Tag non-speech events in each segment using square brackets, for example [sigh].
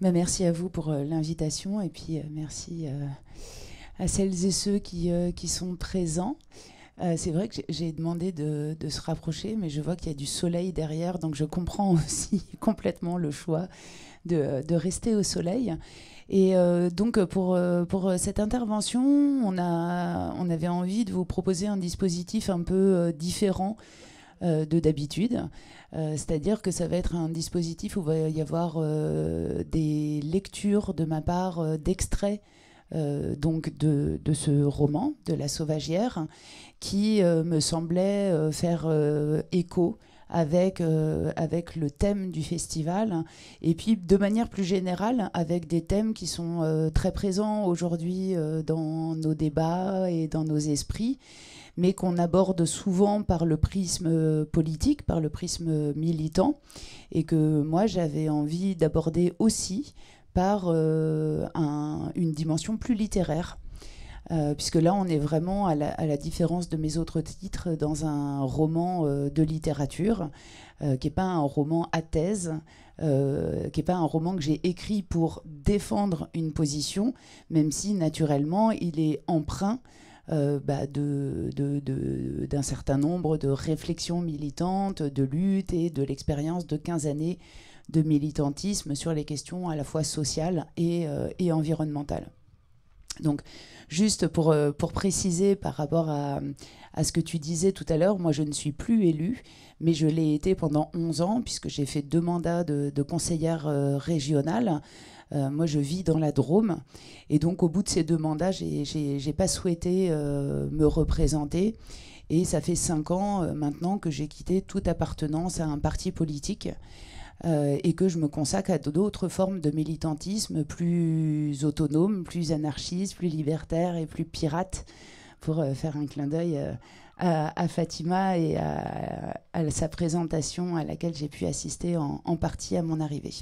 Bah, merci à vous pour euh, l'invitation et puis euh, merci euh, à celles et ceux qui, qui sont présents. c'est vrai que j'ai demandé de, de, se rapprocher, mais je vois qu'il y a du soleil derrière, donc je comprends [laughs] aussi complètement le choix de, de rester au soleil. Et donc pour, pour cette intervention, on, a, on avait envie de vous proposer un dispositif un peu différent euh, de d'habitude. Euh, c'est-à-dire que ça va être un dispositif où il va y avoir euh, des lectures de ma part d'extraits donc de, ce roman, de La Sauvagière, qui me semblait faire écho avec, avec le thème du festival et puis de manière plus générale avec des thèmes qui sont très présents aujourd'hui dans nos débats et dans nos esprits mais qu'on aborde souvent par le prisme euh, politique, par le prisme militant, et que moi j'avais envie d'aborder aussi par euh, une dimension plus littéraire. Euh, puisque là, on est vraiment à la, différence de mes autres titres dans un roman de littérature, qui n'est pas un roman à thèse, qui n'est pas un roman que j'ai écrit pour défendre une position, même si naturellement, il est emprunt euh, bah, d'un certain nombre de réflexions militantes, de luttes et de l'expérience de 15 années de militantisme sur les questions à la fois sociales et, euh, et environnementales. Donc, juste pour, euh, pour préciser par rapport à, à, ce que tu disais tout à l'heure, moi je ne suis plus élue, mais je l'ai été pendant 11 ans, puisque j'ai fait deux mandats de, conseillère régionale. Euh, moi, je vis dans la Drôme. Et donc, au bout de ces deux mandats, je n'ai pas souhaité euh, me représenter. Et ça fait cinq ans euh, maintenant que j'ai quitté toute appartenance à un parti politique et que je me consacre à d'autres formes de militantisme plus autonomes, plus anarchiste, plus libertaire et plus pirates, pour faire un clin d'œil. À, Fatima et à, sa présentation à laquelle j'ai pu assister en partie à mon arrivée.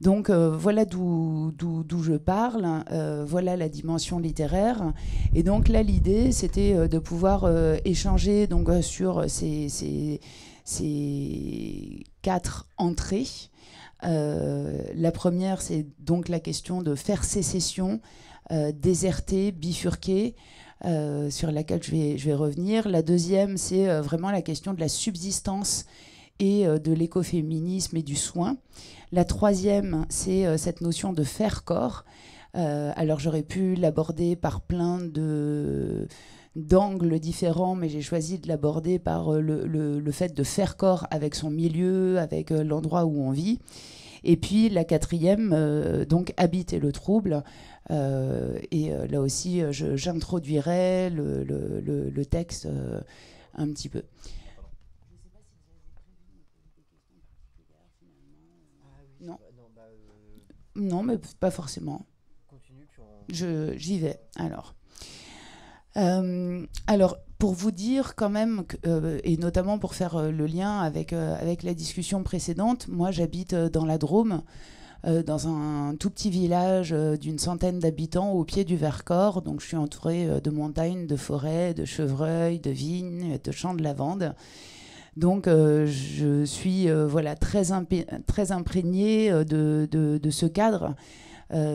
Donc euh, voilà d'où je parle, hein. euh, voilà la dimension littéraire. Et donc là, l'idée, c'était euh, de pouvoir échanger donc, sur ces, quatre entrées. la première, c'est donc la question de faire sécession, déserter, bifurquer. sur laquelle je vais, revenir. La deuxième, c'est vraiment la question de la subsistance et euh, de l'écoféminisme et du soin. La troisième, c'est euh, cette notion de faire corps. Euh, alors j'aurais pu l'aborder par plein de d'angles différents, mais j'ai choisi de l'aborder par le, le, le, fait de faire corps avec son milieu, avec l'endroit où on vit. Et puis la quatrième, donc habiter le trouble. et là aussi, j'introduirai le, le, texte un petit peu. Non, mais pas forcément. j'y vais, alors. Euh, alors, pour vous dire quand même, euh, et notamment pour faire euh, le lien avec, avec la discussion précédente, moi j'habite dans la Drôme, dans un tout petit village d'une centaine d'habitants au pied du Vercors, donc je suis entourée de montagnes, de forêts, de chevreuils, de vignes, de champs de lavande. Donc euh, je suis euh, voilà, très, très imprégnée euh, de, de, ce cadre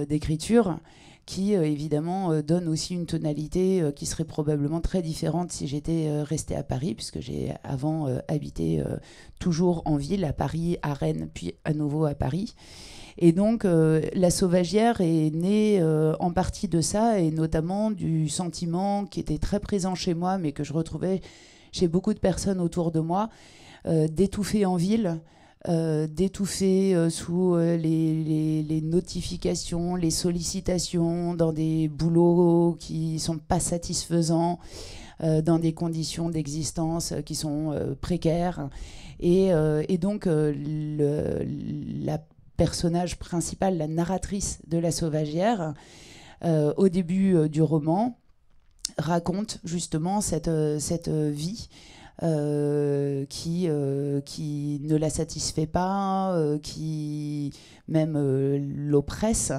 d'écriture qui évidemment donne aussi une tonalité qui serait probablement très différente si j'étais restée à Paris, puisque j'ai avant habité toujours en ville, à Paris, à Rennes, puis à nouveau à Paris. Et donc la sauvagière est née en partie de ça, et notamment du sentiment qui était très présent chez moi, mais que je retrouvais chez beaucoup de personnes autour de moi, euh, d'étouffer en ville, euh, d'étouffer euh, sous les, notifications, les sollicitations, dans des boulots qui sont pas satisfaisants, dans des conditions d'existence qui sont précaires. Et, donc, la personnage principal, la narratrice de la sauvagière, au début du roman, raconte justement cette, euh, euh, vie. Euh, qui, qui ne la satisfait pas, qui même l'oppresse.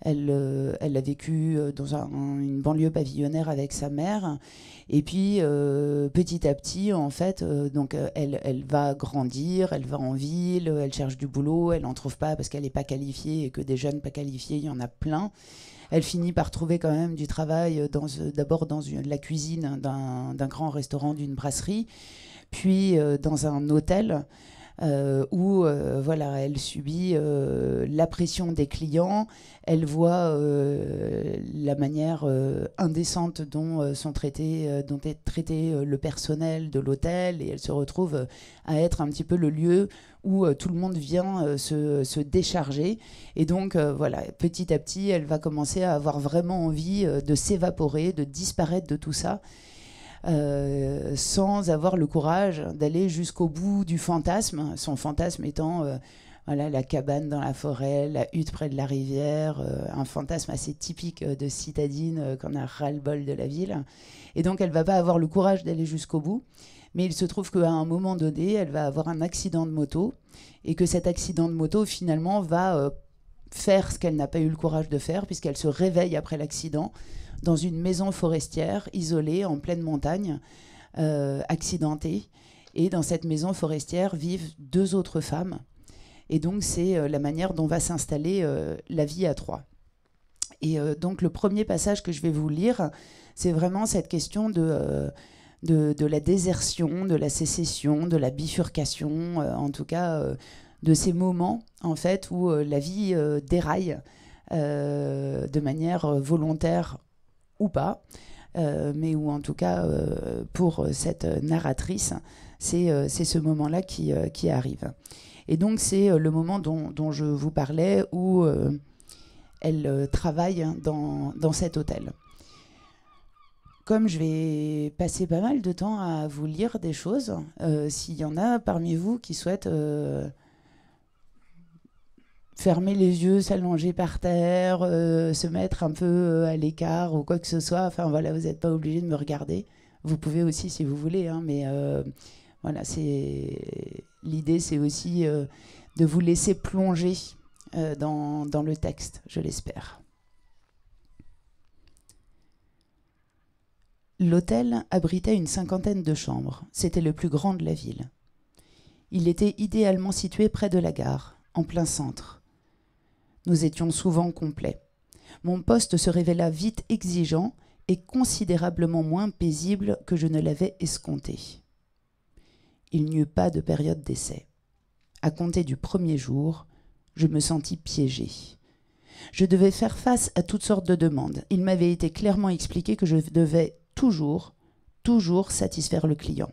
Elle, elle a vécu dans une banlieue pavillonnaire avec sa mère. Et puis, petit à petit, en fait, donc, elle, elle, va grandir, elle va en ville, elle cherche du boulot, elle n'en trouve pas parce qu'elle n'est pas qualifiée et que des jeunes pas qualifiés, il y en a plein. Elle finit par trouver quand même du travail euh, euh, d'abord dans, la cuisine d'un grand restaurant, d'une brasserie, puis euh, dans un hôtel. Euh, où euh, voilà, elle subit euh, la pression des clients, elle voit la manière indécente dont sont traités, dont est traité le personnel de l'hôtel, et elle se retrouve à être un petit peu le lieu où tout le monde vient se, décharger. Et donc, voilà, petit à petit, elle va commencer à avoir vraiment envie de s'évaporer, de disparaître de tout ça. Euh, sans avoir le courage d'aller jusqu'au bout du fantasme, son fantasme étant euh, voilà, la cabane dans la forêt, la hutte près de la rivière, euh, un fantasme assez typique de citadine qu'on a ras-le-bol de la ville. Et donc elle va pas avoir le courage d'aller jusqu'au bout. Mais il se trouve qu'à un moment donné, elle va avoir un accident de moto et que cet accident de moto finalement va faire ce qu'elle n'a pas eu le courage de faire puisqu'elle se réveille après l'accident dans une maison forestière isolée en pleine montagne, euh, accidentée. Et dans cette maison forestière vivent deux autres femmes. Et donc c'est euh, la manière dont va s'installer euh, la vie à trois. Et donc le premier passage que je vais vous lire, c'est vraiment cette question de... De, la désertion, de la sécession, de la bifurcation, en tout cas de ces moments en fait où la vie déraille de manière volontaire ou pas, euh, mais ou en tout cas euh, pour cette narratrice, c'est euh, c'est ce moment-là qui, qui, arrive. Et donc c'est le moment dont, dont, je vous parlais où elle travaille dans, dans, cet hôtel. Comme je vais passer pas mal de temps à vous lire des choses, s'il y en a parmi vous qui souhaitent fermer les yeux, s'allonger par terre, euh, se mettre un peu euh, à l'écart ou quoi que ce soit. Enfin voilà, vous n'êtes pas obligé de me regarder. Vous pouvez aussi si vous voulez, hein, mais euh, voilà, c'est l'idée, c'est aussi de vous laisser plonger dans le texte, je l'espère. L'hôtel abritait une cinquantaine de chambres. C'était le plus grand de la ville. Il était idéalement situé près de la gare, en plein centre. Nous étions souvent complets. Mon poste se révéla vite exigeant et considérablement moins paisible que je ne l'avais escompté. Il n'y eut pas de période d'essai. À compter du premier jour, je me sentis piégé. Je devais faire face à toutes sortes de demandes. Il m'avait été clairement expliqué que je devais toujours, toujours satisfaire le client.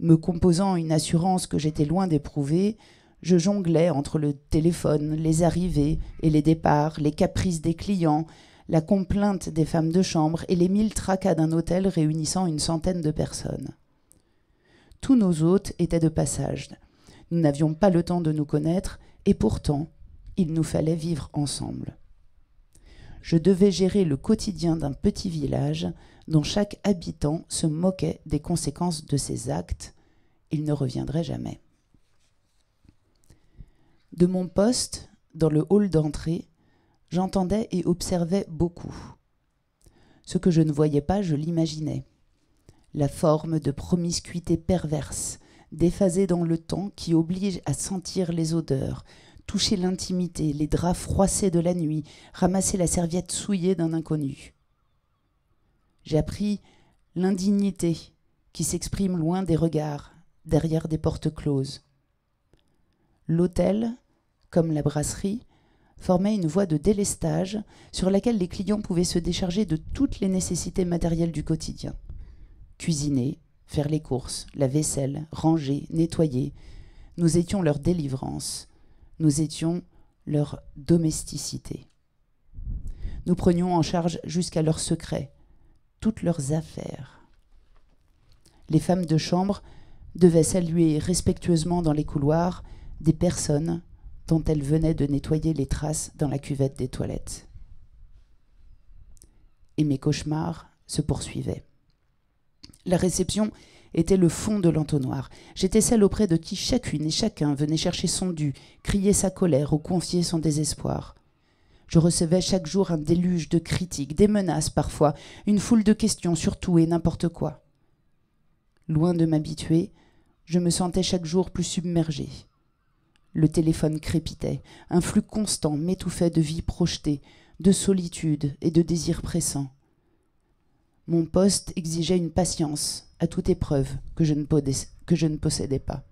Me composant une assurance que j'étais loin d'éprouver, je jonglais entre le téléphone, les arrivées et les départs, les caprices des clients, la complainte des femmes de chambre et les mille tracas d'un hôtel réunissant une centaine de personnes. Tous nos hôtes étaient de passage. Nous n'avions pas le temps de nous connaître et pourtant, il nous fallait vivre ensemble. Je devais gérer le quotidien d'un petit village dont chaque habitant se moquait des conséquences de ses actes. Il ne reviendrait jamais. De mon poste, dans le hall d'entrée, j'entendais et observais beaucoup. Ce que je ne voyais pas, je l'imaginais. La forme de promiscuité perverse, déphasée dans le temps, qui oblige à sentir les odeurs, toucher l'intimité, les draps froissés de la nuit, ramasser la serviette souillée d'un inconnu. J'appris l'indignité qui s'exprime loin des regards, derrière des portes closes. L'hôtel, comme la brasserie, formait une voie de délestage sur laquelle les clients pouvaient se décharger de toutes les nécessités matérielles du quotidien. Cuisiner, faire les courses, la vaisselle, ranger, nettoyer. Nous étions leur délivrance. Nous étions leur domesticité. Nous prenions en charge jusqu'à leurs secrets, toutes leurs affaires. Les femmes de chambre devaient saluer respectueusement dans les couloirs des personnes dont elle venait de nettoyer les traces dans la cuvette des toilettes. Et mes cauchemars se poursuivaient. La réception était le fond de l'entonnoir. J'étais celle auprès de qui chacune et chacun venait chercher son dû, crier sa colère ou confier son désespoir. Je recevais chaque jour un déluge de critiques, des menaces parfois, une foule de questions sur tout et n'importe quoi. Loin de m'habituer, je me sentais chaque jour plus submergée. Le téléphone crépitait, un flux constant m'étouffait de vie projetée, de solitude et de désirs pressants. Mon poste exigeait une patience, à toute épreuve, que je ne, que je ne possédais pas.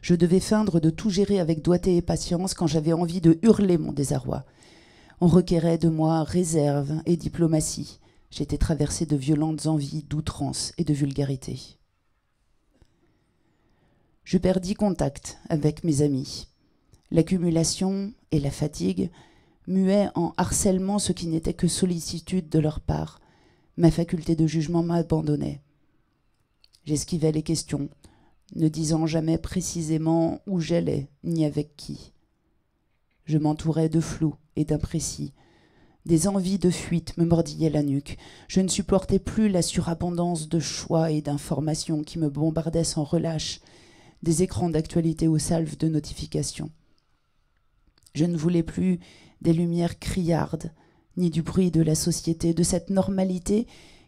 Je devais feindre de tout gérer avec doigté et patience quand j'avais envie de hurler mon désarroi. On requérait de moi réserve et diplomatie. J'étais traversée de violentes envies d'outrance et de vulgarité. Je perdis contact avec mes amis. L'accumulation et la fatigue muaient en harcèlement ce qui n'était que sollicitude de leur part. Ma faculté de jugement m'abandonnait. J'esquivais les questions, ne disant jamais précisément où j'allais ni avec qui. Je m'entourais de flou et d'imprécis. Des envies de fuite me mordillaient la nuque. Je ne supportais plus la surabondance de choix et d'informations qui me bombardaient sans relâche des écrans d'actualité aux salves de notifications. Je ne voulais plus des lumières criardes, ni du bruit de la société, de cette normalité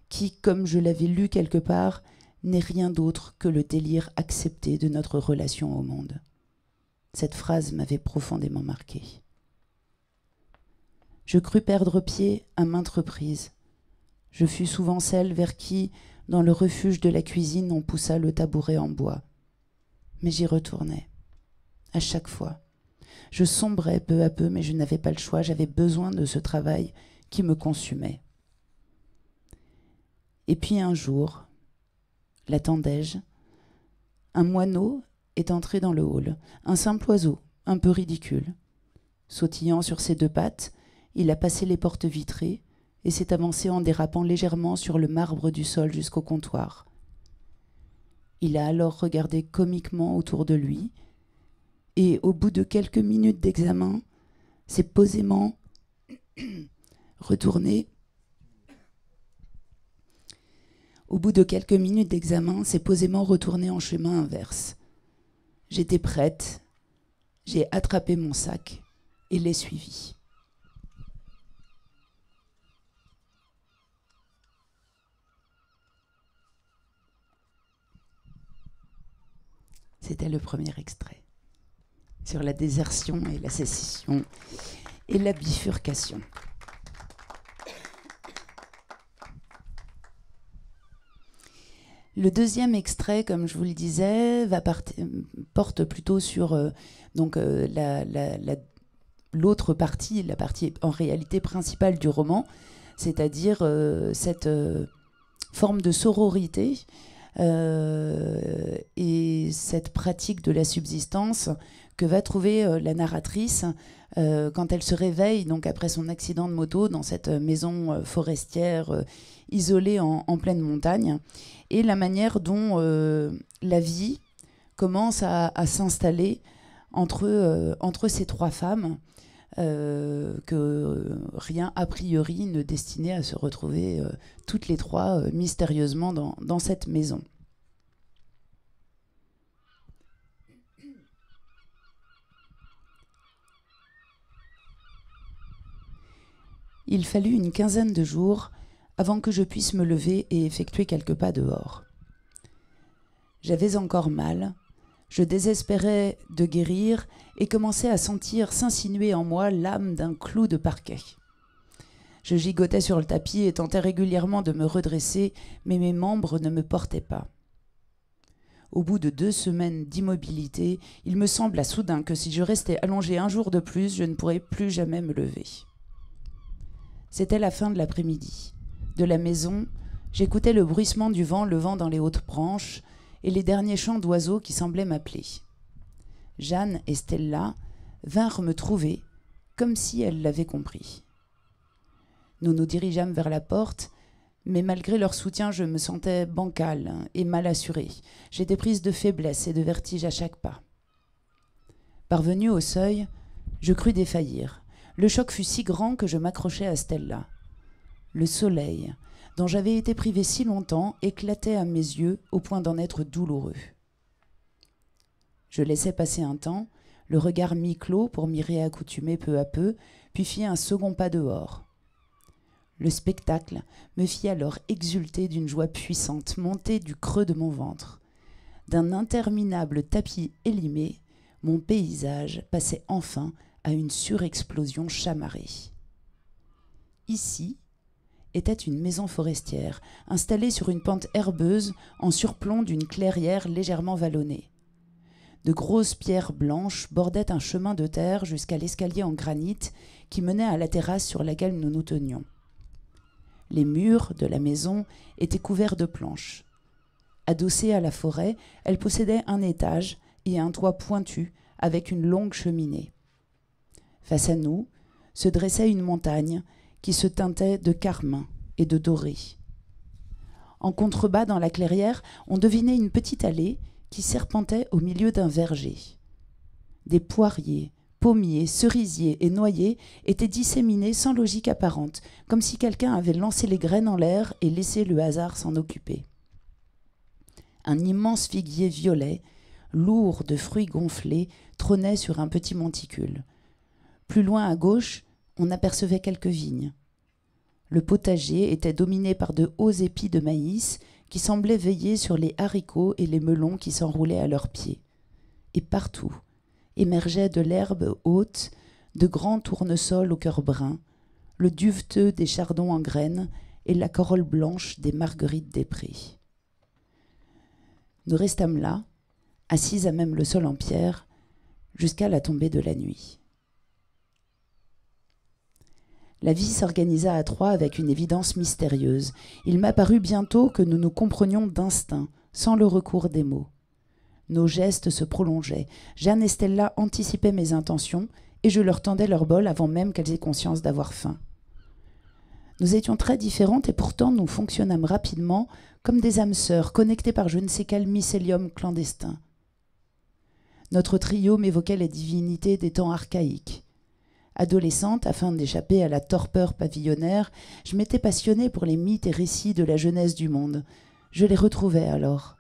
qui, comme je l'avais lu quelque part, n'est rien d'autre que le délire accepté de notre relation au monde. Cette phrase m'avait profondément marqué. Je crus perdre pied à maintes reprises. Je fus souvent celle vers qui, dans le refuge de la cuisine, on poussa le tabouret en bois mais j'y retournais. À chaque fois. Je sombrais peu à peu, mais je n'avais pas le choix, j'avais besoin de ce travail qui me consumait. Et puis un jour, l'attendais-je, un moineau est entré dans le hall, un simple oiseau, un peu ridicule. Sautillant sur ses deux pattes, il a passé les portes vitrées et s'est avancé en dérapant légèrement sur le marbre du sol jusqu'au comptoir. Il a alors regardé comiquement autour de lui et au bout de quelques minutes d'examen, s'est posément [clears throat] retourné. Au bout de quelques minutes d'examen, s'est posément retourné en chemin inverse. J'étais prête, j'ai attrapé mon sac et l'ai suivi. C'était le premier extrait sur la désertion et la sécession et la bifurcation. Le deuxième extrait, comme je vous le disais, va porte plutôt sur euh, donc euh, l'autre partie, la partie en réalité principale du roman, c'est-à-dire euh, cette forme de sororité euh, et cette pratique de la subsistance que va trouver euh, la narratrice euh, quand elle se réveille, donc après son accident de moto, dans cette maison forestière isolée en, pleine montagne, et la manière dont la vie commence à, à s'installer entre, entre ces trois femmes. Euh, que rien a priori ne destinait à se retrouver euh, toutes les trois euh, mystérieusement dans, cette maison. Il fallut une quinzaine de jours avant que je puisse me lever et effectuer quelques pas dehors. J'avais encore mal, je désespérais de guérir et commençais à sentir s'insinuer en moi l'âme d'un clou de parquet. Je gigotais sur le tapis et tentais régulièrement de me redresser, mais mes membres ne me portaient pas. Au bout de deux semaines d'immobilité, il me sembla soudain que si je restais allongé un jour de plus, je ne pourrais plus jamais me lever. C'était la fin de l'après-midi. De la maison, j'écoutais le bruissement du vent levant dans les hautes branches, et les derniers chants d'oiseaux qui semblaient m'appeler. Jeanne et Stella vinrent me trouver, comme si elles l'avaient compris. Nous nous dirigeâmes vers la porte, mais malgré leur soutien, je me sentais bancale et mal assurée. J'étais prise de faiblesse et de vertige à chaque pas. Parvenu au seuil, je crus défaillir. Le choc fut si grand que je m'accrochai à Stella. Le soleil, dont j'avais été privé si longtemps éclatait à mes yeux au point d'en être douloureux. Je laissai passer un temps, le regard mi-clos pour m'y réaccoutumer peu à peu, puis fis un second pas dehors. Le spectacle me fit alors exulter d'une joie puissante montée du creux de mon ventre. D'un interminable tapis élimé, mon paysage passait enfin à une surexplosion chamarrée. Ici, était une maison forestière, installée sur une pente herbeuse en surplomb d'une clairière légèrement vallonnée. De grosses pierres blanches bordaient un chemin de terre jusqu'à l'escalier en granit qui menait à la terrasse sur laquelle nous nous tenions. Les murs de la maison étaient couverts de planches. Adossée à la forêt, elle possédait un étage et un toit pointu avec une longue cheminée. Face à nous se dressait une montagne qui se teintaient de carmin et de doré. En contrebas dans la clairière, on devinait une petite allée qui serpentait au milieu d'un verger. Des poiriers, pommiers, cerisiers et noyers étaient disséminés sans logique apparente, comme si quelqu'un avait lancé les graines en l'air et laissé le hasard s'en occuper. Un immense figuier violet, lourd de fruits gonflés, trônait sur un petit monticule. Plus loin à gauche, on apercevait quelques vignes. Le potager était dominé par de hauts épis de maïs qui semblaient veiller sur les haricots et les melons qui s'enroulaient à leurs pieds. Et partout émergeaient de l'herbe haute de grands tournesols au cœur brun, le duveteux des chardons en graines et la corolle blanche des marguerites des prés. Nous restâmes là, assis à même le sol en pierre, jusqu'à la tombée de la nuit. La vie s'organisa à trois avec une évidence mystérieuse. Il m'apparut bientôt que nous nous comprenions d'instinct, sans le recours des mots. Nos gestes se prolongeaient. Jeanne et Stella anticipaient mes intentions, et je leur tendais leur bol avant même qu'elles aient conscience d'avoir faim. Nous étions très différentes et pourtant nous fonctionnâmes rapidement comme des âmes sœurs connectées par je ne sais quel mycélium clandestin. Notre trio m'évoquait les divinités des temps archaïques. Adolescente, afin d'échapper à la torpeur pavillonnaire, je m'étais passionnée pour les mythes et récits de la jeunesse du monde. Je les retrouvais alors.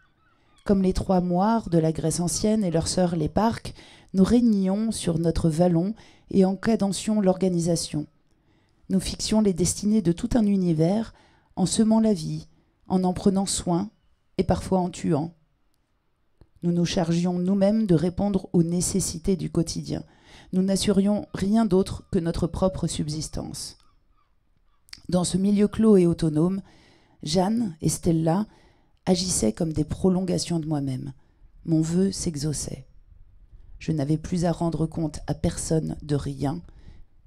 Comme les trois moires de la Grèce ancienne et leurs sœurs les Parcs, nous régnions sur notre vallon et en cadencions l'organisation. Nous fixions les destinées de tout un univers en semant la vie, en en prenant soin et parfois en tuant. Nous nous chargions nous-mêmes de répondre aux nécessités du quotidien – nous n'assurions rien d'autre que notre propre subsistance. Dans ce milieu clos et autonome, Jeanne et Stella agissaient comme des prolongations de moi-même. Mon vœu s'exauçait. Je n'avais plus à rendre compte à personne de rien,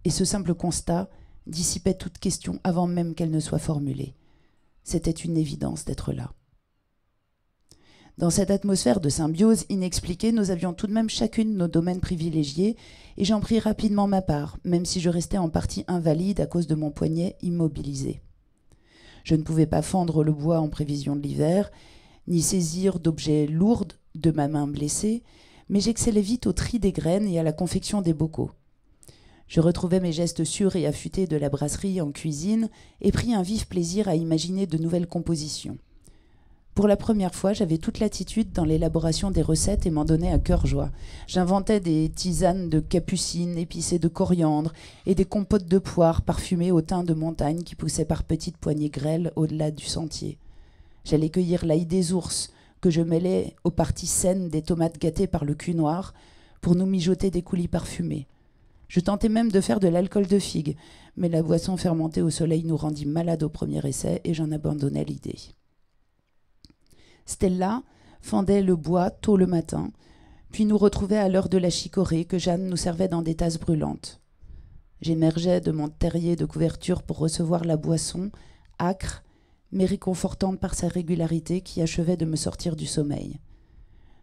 et ce simple constat dissipait toute question avant même qu'elle ne soit formulée. C'était une évidence d'être là. Dans cette atmosphère de symbiose inexpliquée, nous avions tout de même chacune nos domaines privilégiés, et j'en pris rapidement ma part, même si je restais en partie invalide à cause de mon poignet immobilisé. Je ne pouvais pas fendre le bois en prévision de l'hiver, ni saisir d'objets lourds de ma main blessée, mais j'excellais vite au tri des graines et à la confection des bocaux. Je retrouvais mes gestes sûrs et affûtés de la brasserie en cuisine et pris un vif plaisir à imaginer de nouvelles compositions. Pour la première fois, j'avais toute l'attitude dans l'élaboration des recettes et m'en donnais à cœur joie. J'inventais des tisanes de capucines épicées de coriandre et des compotes de poire parfumées au teint de montagne qui poussaient par petites poignées grêles au-delà du sentier. J'allais cueillir l'ail des ours que je mêlais aux parties saines des tomates gâtées par le cul noir pour nous mijoter des coulis parfumés. Je tentais même de faire de l'alcool de figue, mais la boisson fermentée au soleil nous rendit malades au premier essai et j'en abandonnais l'idée. Stella fendait le bois tôt le matin, puis nous retrouvait à l'heure de la chicorée que Jeanne nous servait dans des tasses brûlantes. J'émergeais de mon terrier de couverture pour recevoir la boisson, âcre, mais réconfortante par sa régularité qui achevait de me sortir du sommeil.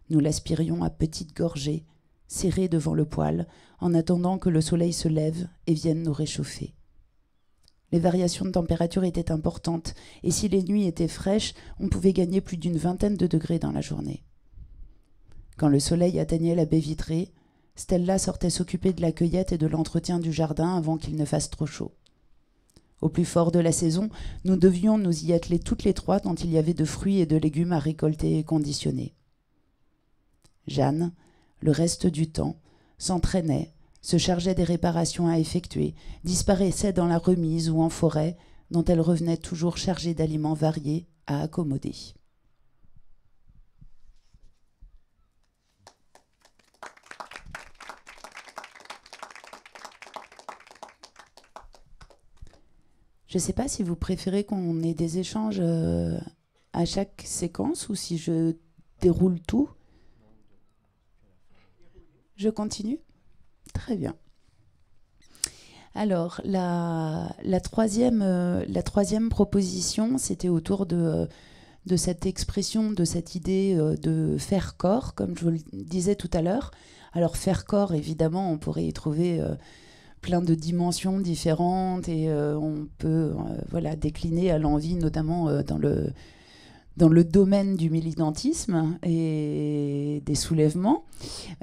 Nous l'aspirions à petites gorgées, serrées devant le poêle, en attendant que le soleil se lève et vienne nous réchauffer. Les variations de température étaient importantes, et si les nuits étaient fraîches, on pouvait gagner plus d'une vingtaine de degrés dans la journée. Quand le soleil atteignait la baie vitrée, Stella sortait s'occuper de la cueillette et de l'entretien du jardin avant qu'il ne fasse trop chaud. Au plus fort de la saison, nous devions nous y atteler toutes les trois tant il y avait de fruits et de légumes à récolter et conditionner. Jeanne, le reste du temps, s'entraînait, se chargeait des réparations à effectuer, disparaissait dans la remise ou en forêt, dont elle revenait toujours chargée d'aliments variés à accommoder. Je ne sais pas si vous préférez qu'on ait des échanges euh, à chaque séquence ou si je déroule tout. Je continue Très bien. Alors, la, la, troisième, euh, la troisième, proposition, c'était autour de, de, cette expression, de cette idée euh, de faire corps, comme je vous le disais tout à l'heure. Alors, faire corps, évidemment, on pourrait y trouver euh, plein de dimensions différentes et on peut voilà, décliner à l'envie, notamment dans le, dans le domaine du militantisme et des soulèvements.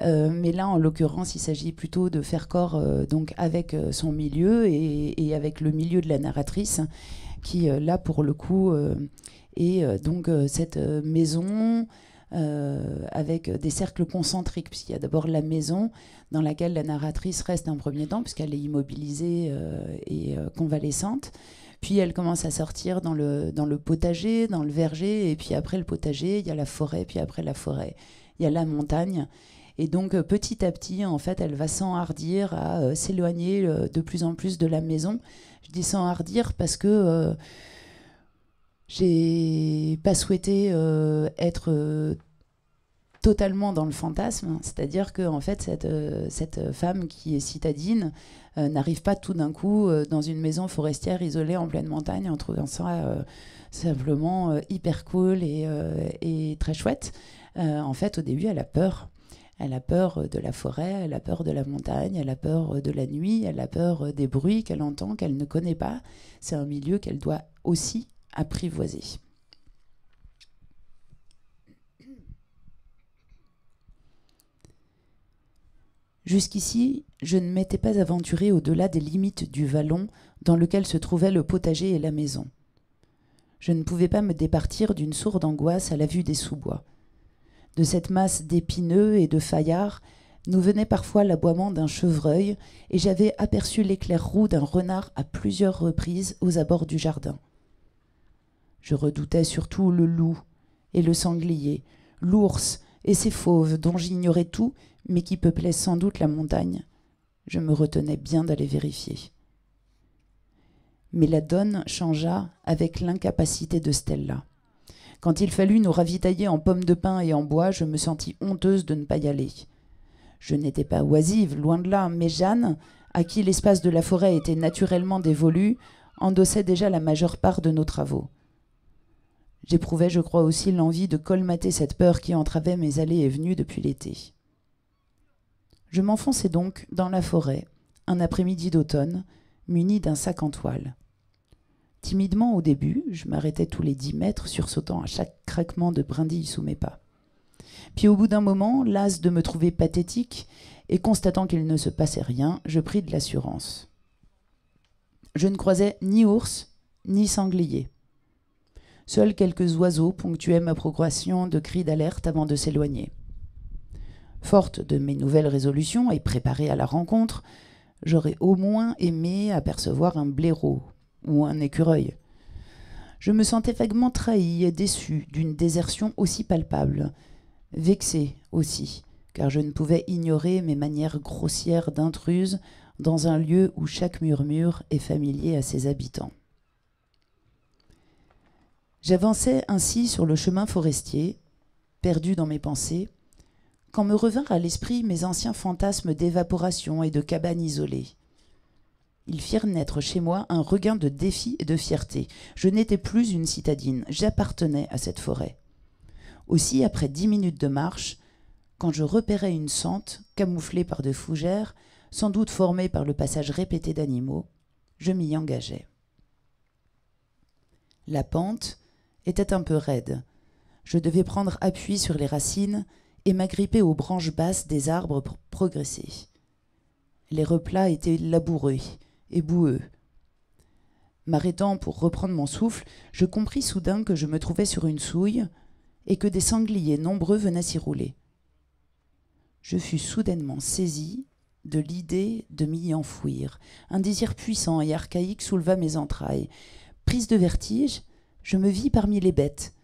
Euh, mais là, en l'occurrence, il s'agit plutôt de faire corps euh, donc avec euh, son milieu et, avec le milieu de la narratrice, qui là pour le coup est donc cette maison. avec des cercles concentriques, puisqu'il y a d'abord la maison dans laquelle la narratrice reste un premier temps, puisqu'elle est immobilisée et convalescente. Puis elle commence à sortir dans le, dans le potager, dans le verger, et puis après le potager, il y a la forêt, puis après la forêt, il y a la montagne. Et donc euh, petit à petit, en fait, elle va s'enhardir à euh, s'éloigner euh, de plus en plus de la maison. Je dis s'enhardir parce que j'ai pas souhaité être totalement dans le fantasme, c'est-à-dire que en fait cette, femme qui est citadine n'arrive pas tout d'un coup dans une maison forestière isolée en pleine montagne en trouvant ça simplement hyper cool et, et très chouette. en fait, au début, elle a peur. Elle a peur euh, de la forêt, elle a peur de la montagne, elle a peur euh, de la nuit, elle a peur euh, des bruits qu'elle entend, qu'elle ne connaît pas. C'est un milieu qu'elle doit aussi apprivoiser. Jusqu'ici, je ne m'étais pas aventurée au-delà des limites du vallon dans lequel se trouvaient le potager et la maison. Je ne pouvais pas me départir d'une sourde angoisse à la vue des sous-bois de cette masse d'épineux et de faillards, nous venait parfois l'aboiement d'un chevreuil, et j'avais aperçu l'éclair roux d'un renard à plusieurs reprises aux abords du jardin. Je redoutais surtout le loup et le sanglier, l'ours et ses fauves dont j'ignorais tout, mais qui peuplaient sans doute la montagne. Je me retenais bien d'aller vérifier. Mais la donne changea avec l'incapacité de Stella. Quand il fallut nous ravitailler en pommes de pin et en bois, je me sentis honteuse de ne pas y aller. Je n'étais pas oisive, loin de là, mais Jeanne, à qui l'espace de la forêt était naturellement dévolu, endossait déjà la majeure part de nos travaux. J'éprouvais, je crois aussi, l'envie de colmater cette peur qui entravait mes allées et venues depuis l'été. Je m'enfonçai donc dans la forêt, un après-midi d'automne, muni d'un sac en toile. Timidement au début, je m'arrêtais tous les dix mètres, sursautant à chaque craquement de brindille sous mes pas. Puis au bout d'un moment, las de me trouver pathétique et constatant qu'il ne se passait rien, je pris de l'assurance. Je ne croisais ni ours, ni sanglier. Seuls quelques oiseaux ponctuaient ma progression de cris d'alerte avant de s'éloigner. Forte de mes nouvelles résolutions et préparée à la rencontre, j'aurais au moins aimé apercevoir un blaireau, ou un écureuil. Je me sentais vaguement trahi et déçu d'une désertion aussi palpable, vexé aussi, car je ne pouvais ignorer mes manières grossières d'intruse dans un lieu où chaque murmure est familier à ses habitants. J'avançais ainsi sur le chemin forestier, perdu dans mes pensées, quand me revinrent à l'esprit mes anciens fantasmes d'évaporation et de cabane isolée. Ils firent naître chez moi un regain de défi et de fierté. Je n'étais plus une citadine, j'appartenais à cette forêt. Aussi, après dix minutes de marche, quand je repérais une sente, camouflée par de fougères, sans doute formée par le passage répété d'animaux, je m'y engageais. La pente était un peu raide. Je devais prendre appui sur les racines et m'agripper aux branches basses des arbres pour progresser. Les replats étaient laboureux, et boueux. M'arrêtant pour reprendre mon souffle, je compris soudain que je me trouvais sur une souille et que des sangliers nombreux venaient s'y rouler. Je fus soudainement saisi de l'idée de m'y enfouir. Un désir puissant et archaïque souleva mes entrailles. Prise de vertige, je me vis parmi les bêtes,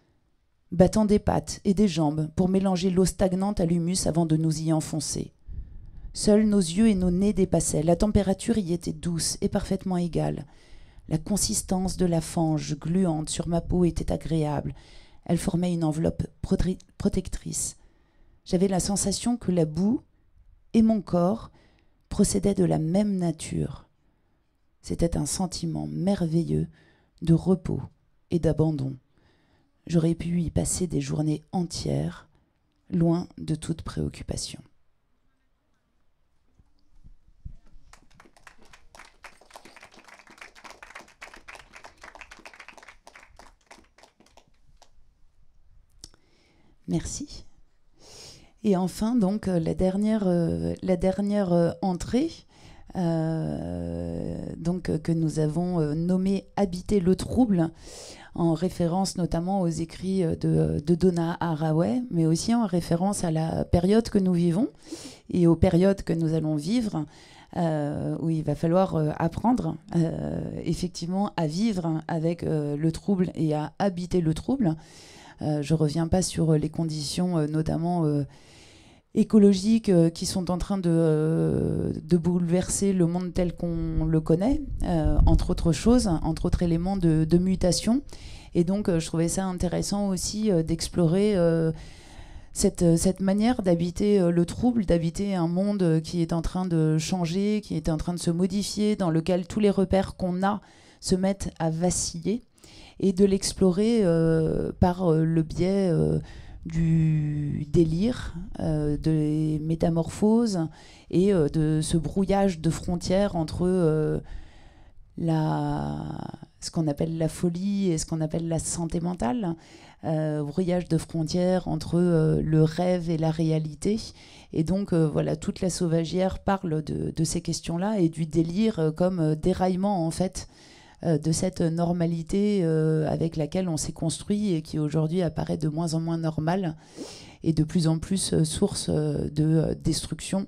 battant des pattes et des jambes pour mélanger l'eau stagnante à l'humus avant de nous y enfoncer. Seuls nos yeux et nos nez dépassaient. La température y était douce et parfaitement égale. La consistance de la fange gluante sur ma peau était agréable. Elle formait une enveloppe protectrice. J'avais la sensation que la boue et mon corps procédaient de la même nature. C'était un sentiment merveilleux de repos et d'abandon. J'aurais pu y passer des journées entières, loin de toute préoccupation. Merci. Et enfin, donc, euh, la dernière, euh, la dernière euh, entrée donc, que nous avons nommée Habiter le trouble, en référence notamment aux écrits de, Donna Haraway, mais aussi en référence à la période que nous vivons et aux périodes que nous allons vivre. où il va falloir apprendre effectivement à vivre avec le trouble et à habiter le trouble. Euh, je ne reviens pas sur euh, les conditions, euh, notamment écologiques qui sont en train de, bouleverser le monde tel qu'on le connaît, entre autres choses, entre autres éléments de, de mutation. Et donc, je trouvais ça intéressant aussi d'explorer cette, cette, manière d'habiter le trouble, d'habiter un monde qui est en train de changer, qui est en train de se modifier, dans lequel tous les repères qu'on a se mettent à vaciller et de l'explorer euh, par euh, le biais euh, du délire, de des métamorphoses et de ce brouillage de frontières entre la, ce qu'on appelle la folie et ce qu'on appelle la santé mentale, brouillage de frontières entre le rêve et la réalité. Et donc voilà, toute la sauvagière parle de, de ces questions-là et du délire comme déraillement en fait euh, de cette normalité euh, avec laquelle on s'est construit et qui aujourd'hui apparaît de moins en moins normale et de plus en plus euh, source de destruction,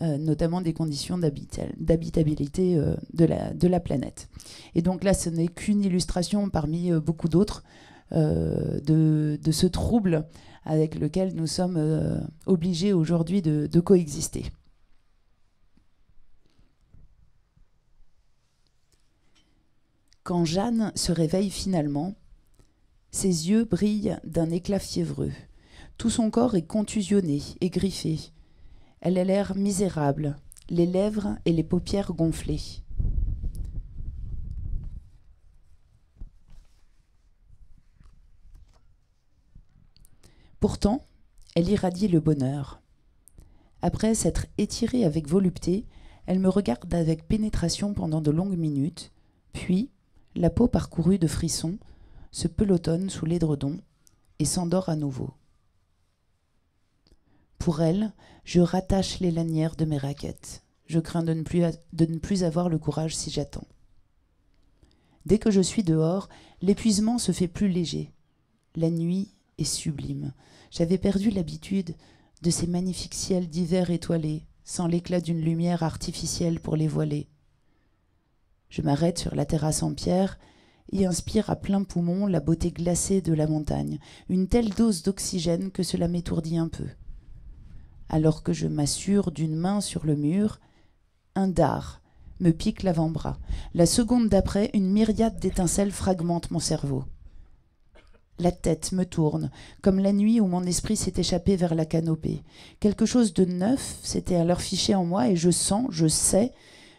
notamment des conditions d'habitabilité de la, planète. Et donc là, ce n'est qu'une illustration parmi beaucoup d'autres de, ce trouble avec lequel nous sommes obligés aujourd'hui de coexister. Quand Jeanne se réveille finalement, ses yeux brillent d'un éclat fiévreux. Tout son corps est contusionné et griffé. Elle a l'air misérable, les lèvres et les paupières gonflées. Pourtant, elle irradie le bonheur. Après s'être étirée avec volupté, elle me regarde avec pénétration pendant de longues minutes, puis, la peau parcourue de frissons, se pelotonne sous l'édredon et s'endort à nouveau. Pour elle, je rattache les lanières de mes raquettes. Je crains de ne plus, de ne plus avoir le courage si j'attends. Dès que je suis dehors, l'épuisement se fait plus léger. La nuit est sublime. J'avais perdu l'habitude de ces magnifiques ciels d'hiver étoilés, sans l'éclat d'une lumière artificielle pour les voiler. Je m'arrête sur la terrasse en pierre et inspire à plein poumon la beauté glacée de la montagne, une telle dose d'oxygène que cela m'étourdit un peu. Alors que je m'assure d'une main sur le mur, un dard me pique l'avant-bras. La seconde d'après, une myriade d'étincelles fragmente mon cerveau. La tête me tourne, comme la nuit où mon esprit s'est échappé vers la canopée. Quelque chose de neuf s'était alors fiché en moi et je sens, je sais,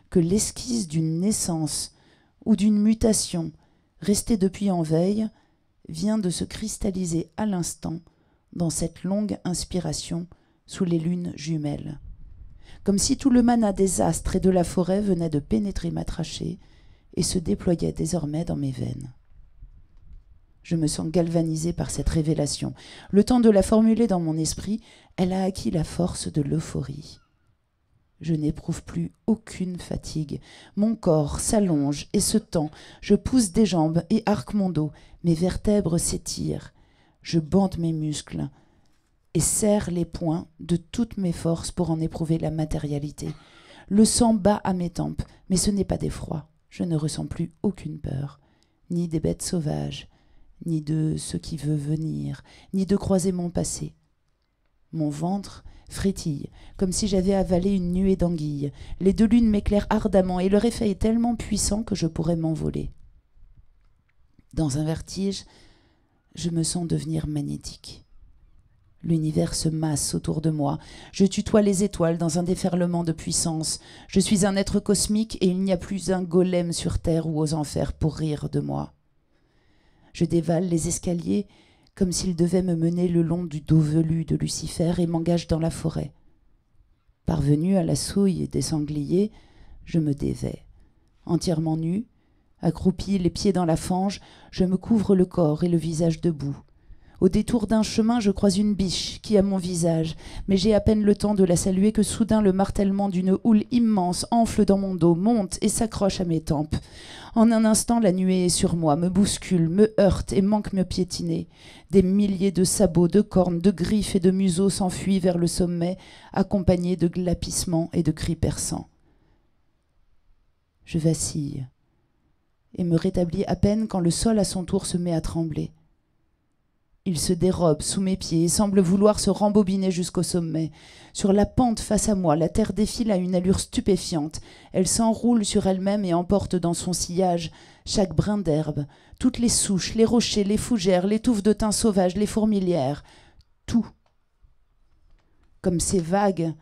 que l'esquisse d'une naissance ou d'une mutation restée depuis en veille vient de se cristalliser à l'instant dans cette longue inspiration sous les lunes jumelles. Comme si tout le mana des astres et de la forêt venait de pénétrer ma trachée et se déployait désormais dans mes veines. Je me sens galvanisée par cette révélation. Le temps de la formuler dans mon esprit, elle a acquis la force de l'euphorie. Je n'éprouve plus aucune fatigue. Mon corps s'allonge et se tend. Je pousse des jambes et arc mon dos. Mes vertèbres s'étirent. Je bande mes muscles et serre les poings de toutes mes forces pour en éprouver la matérialité. Le sang bat à mes tempes, mais ce n'est pas d'effroi. Je ne ressens plus aucune peur, ni des bêtes sauvages, ni de ce qui veut venir, ni de croiser mon passé. Mon ventre frétille, comme si j'avais avalé une nuée d'anguilles. Les deux lunes m'éclairent ardemment et leur effet est tellement puissant que je pourrais m'envoler. Dans un vertige, je me sens devenir magnétique. L'univers se masse autour de moi. Je tutoie les étoiles dans un déferlement de puissance. Je suis un être cosmique et il n'y a plus un golem sur terre ou aux enfers pour rire de moi. Je dévale les escaliers comme s'il devait me mener le long du dos velu de Lucifer et m'engage dans la forêt. Parvenu à la souille des sangliers, je me dévais. Entièrement nu, accroupi les pieds dans la fange, je me couvre le corps et le visage debout. Au détour d'un chemin, je croise une biche qui a mon visage, mais j'ai à peine le temps de la saluer que soudain le martèlement d'une houle immense enfle dans mon dos, monte et s'accroche à mes tempes. En un instant, la nuée est sur moi, me bouscule, me heurte et manque me piétiner. Des milliers de sabots, de cornes, de griffes et de museaux s'enfuient vers le sommet, accompagnés de glapissements et de cris perçants. Je vacille et me rétablis à peine quand le sol à son tour se met à trembler. Il se dérobe sous mes pieds et semble vouloir se rembobiner jusqu'au sommet. Sur la pente face à moi, la terre défile à une allure stupéfiante. Elle s'enroule sur elle-même et emporte dans son sillage chaque brin d'herbe, toutes les souches, les rochers, les fougères, les touffes de thym sauvage, les fourmilières, tout. Comme ces vagues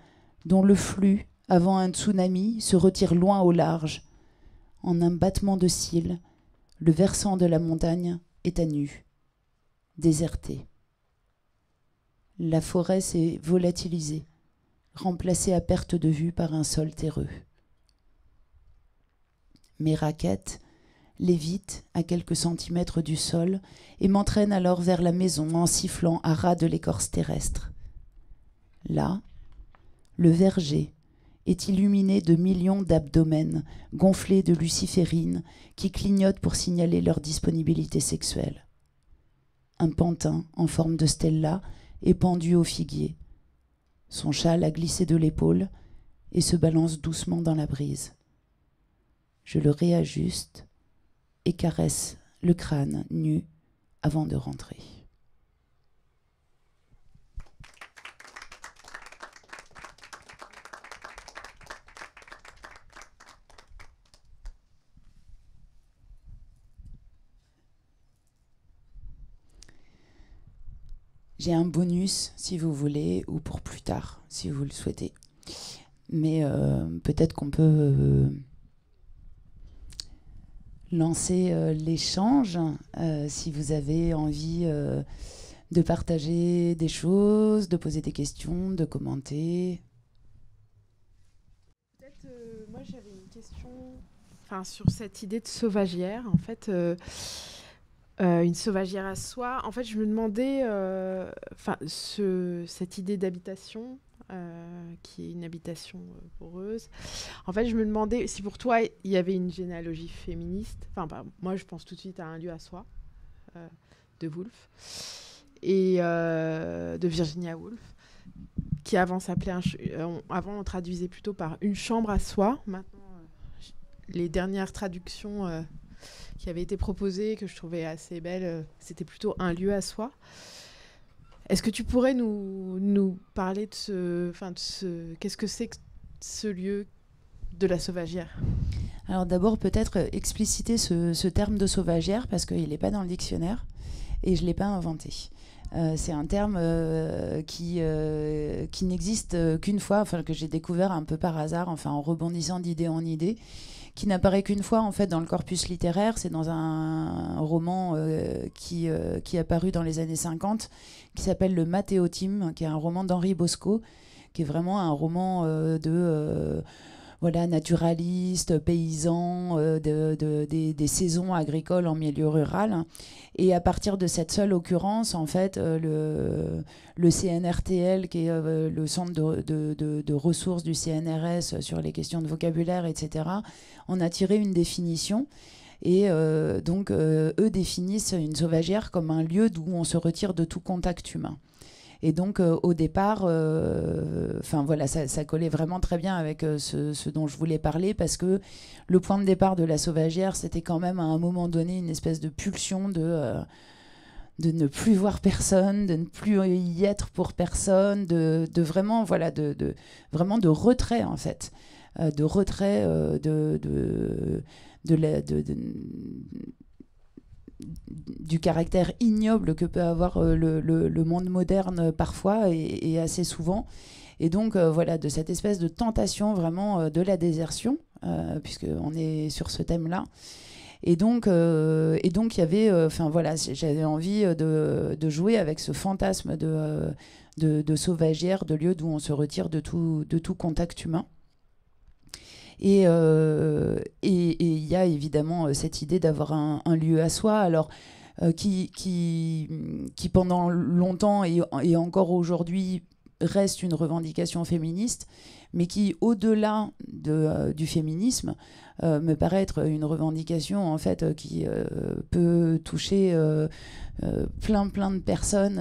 dont le flux, avant un tsunami, se retire loin au large. En un battement de cils, le versant de la montagne est à nu désertée. La forêt s'est volatilisée, remplacée à perte de vue par un sol terreux. Mes raquettes l'évitent à quelques centimètres du sol et m'entraînent alors vers la maison en sifflant à ras de l'écorce terrestre. Là, le verger est illuminé de millions d'abdomens gonflés de luciférine qui clignotent pour signaler leur disponibilité sexuelle un pantin en forme de stella est pendu au figuier. Son châle a glissé de l'épaule et se balance doucement dans la brise. Je le réajuste et caresse le crâne nu avant de rentrer. J'ai un bonus, si vous voulez, ou pour plus tard, si vous le souhaitez. Mais euh, peut-être qu'on peut, euh, lancer euh, l'échange si vous avez envie de partager des choses, de poser des questions, de commenter. Peut-être, moi j'avais une question sur cette idée de sauvagière. En fait. Euh, une sauvagière à soi. En fait, je me demandais, euh, enfin, cette idée d'habitation, euh, qui est une habitation poreuse... En fait, je me demandais si pour toi, il y avait une généalogie féministe. Enfin, bah, moi, je pense tout de suite à un lieu à soi de Woolf et de Virginia Woolf qui avant s'appelait avant on traduisait plutôt par une chambre à soi maintenant les dernières traductions qui avait été proposée, que je trouvais assez belle. Euh, c'était plutôt un lieu à soi. Est-ce que tu pourrais nous, parler de ce. Enfin, de ce Qu'est-ce que c'est que ce lieu de la sauvagière Alors, d'abord, peut-être expliciter ce, terme de sauvagière, parce qu'il n'est pas dans le dictionnaire et je ne l'ai pas inventé. Euh, c'est un terme euh, qui, qui n'existe qu'une fois, enfin, que j'ai découvert un peu par hasard, enfin, en rebondissant d'idée en idée qui n'apparaît qu'une fois en fait dans le corpus littéraire. C'est dans un roman euh, qui, euh, qui est apparu dans les années 50, qui s'appelle Le Mathéotime, qui est un roman d'Henri Bosco, qui est vraiment un roman euh, de voilà, naturalistes, paysans, euh, des, saisons agricoles en milieu rural. Et à partir de cette seule occurrence, en fait, euh, le, CNRTL, qui est euh, le centre de, ressources du CNRS sur les questions de vocabulaire, etc., en a tiré une définition. Et donc, eux définissent une sauvagère comme un lieu d'où on se retire de tout contact humain. Et donc, euh, au départ, euh, enfin voilà, ça, collait vraiment très bien avec euh, ce, dont je voulais parler parce que le point de départ de la sauvagère, c'était quand même à un moment donné une espèce de pulsion de de ne plus voir personne, de ne plus y être pour personne, de, vraiment voilà, de, vraiment de retrait en fait, de retrait de, de du caractère ignoble que peut avoir euh, le, monde moderne euh, parfois et, assez souvent. Et donc euh, voilà, de cette espèce de tentation vraiment de la désertion, puisqu'on est sur ce thème-là. Et donc, et donc, il y avait, enfin voilà, j'avais envie de, jouer avec ce fantasme de, de, de, de lieu d'où on se retire de tout, de tout contact humain. Euh, et il et, et, y a évidemment euh, cette idée d'avoir un, lieu à soi. Alors, euh, qui, qui, qui, pendant longtemps et, et encore aujourd'hui reste une revendication féministe, mais qui, au-delà de, du féminisme, me paraît être une revendication en fait qui peut toucher plein plein de personnes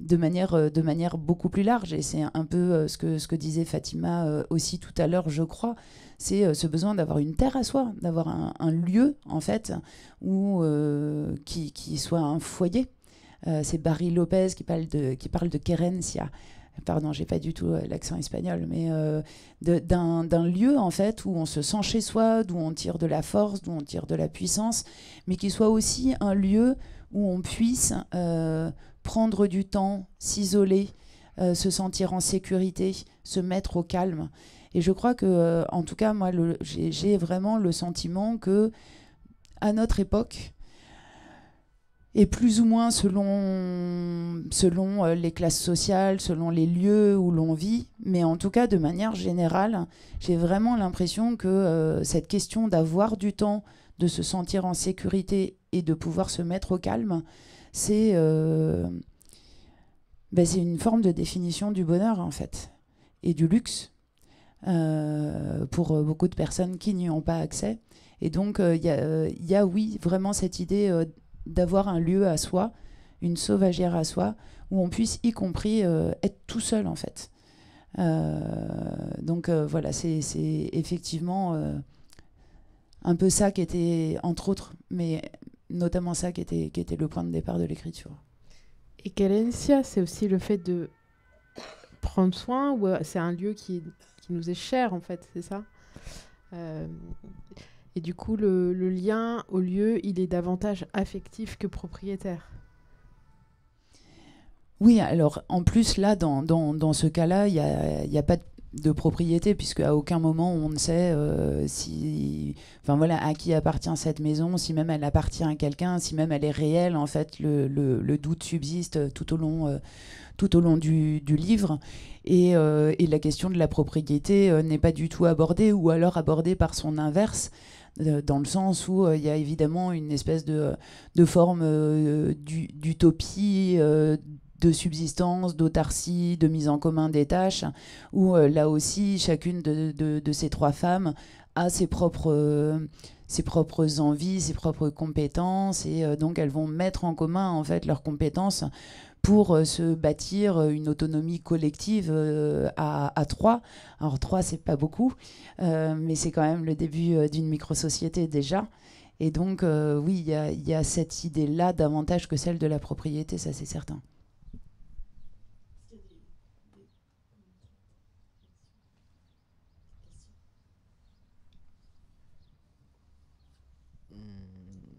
de manière, euh, de manière beaucoup plus large. Et c'est un peu euh, ce que, ce que disait Fatima euh, aussi tout à l'heure, je crois. C'est ce besoin d'avoir une terre à soi, d'avoir un, lieu, en fait, où, qui, qui, soit un foyer. c'est Barry Lopez qui parle de, qui parle de Querencia. Pardon, j'ai pas du tout l'accent espagnol, mais d'un lieu en fait où on se sent chez soi, d'où on tire de la force, d'où on tire de la puissance, mais qui soit aussi un lieu où on puisse prendre du temps, s'isoler, euh, se sentir en sécurité, se mettre au calme. Et je crois que, euh, en tout cas, moi, j'ai vraiment le sentiment que, à notre époque, et plus ou moins selon, selon euh, les classes sociales, selon les lieux où l'on vit, mais en tout cas, de manière générale, j'ai vraiment l'impression que cette question d'avoir du temps, de se sentir en sécurité et de pouvoir se mettre au calme, euh, ben, c'est une forme de définition du bonheur en fait et du luxe euh, pour euh, beaucoup de personnes qui n'y ont pas accès. Et donc il y, a oui vraiment cette idée d'avoir un lieu à soi, une sauvagère à soi, où on puisse y compris être tout seul en fait. donc voilà, c'est effectivement un peu ça qui était, entre autres, mais notamment ça qui était, qui était le point de départ de l'écriture. Et Calencia, c'est aussi le fait de prendre soin, ou euh, c'est un lieu qui, nous est cher, en fait, c'est ça euh, Et du coup, le, lien au lieu, il est davantage affectif que propriétaire. Oui, alors en plus, là, dans, ce cas-là, il n'y y a, pas de de propriété, puisque à aucun moment on ne sait euh, si, enfin voilà, à qui appartient cette maison, si même elle appartient à quelqu'un, si même elle est réelle. En fait, le, doute subsiste tout au long, euh, tout au long du, livre, euh, et, la question de la propriété n'est pas du tout abordée, ou alors abordée par son inverse dans le sens où il y a évidemment une espèce de, de forme d'utopie de subsistance, d'autarcie, de mise en commun des tâches, où euh, là aussi, chacune de, ces trois femmes a ses propres, euh, ses propres envies, ses propres compétences, et euh, donc elles vont mettre en commun en fait leurs compétences pour se bâtir une autonomie collective à, trois. Alors trois, c'est pas beaucoup, mais c'est quand même le début d'une micro-société déjà. Et donc, oui, il y a cette idée-là davantage que celle de la propriété, ça c'est certain.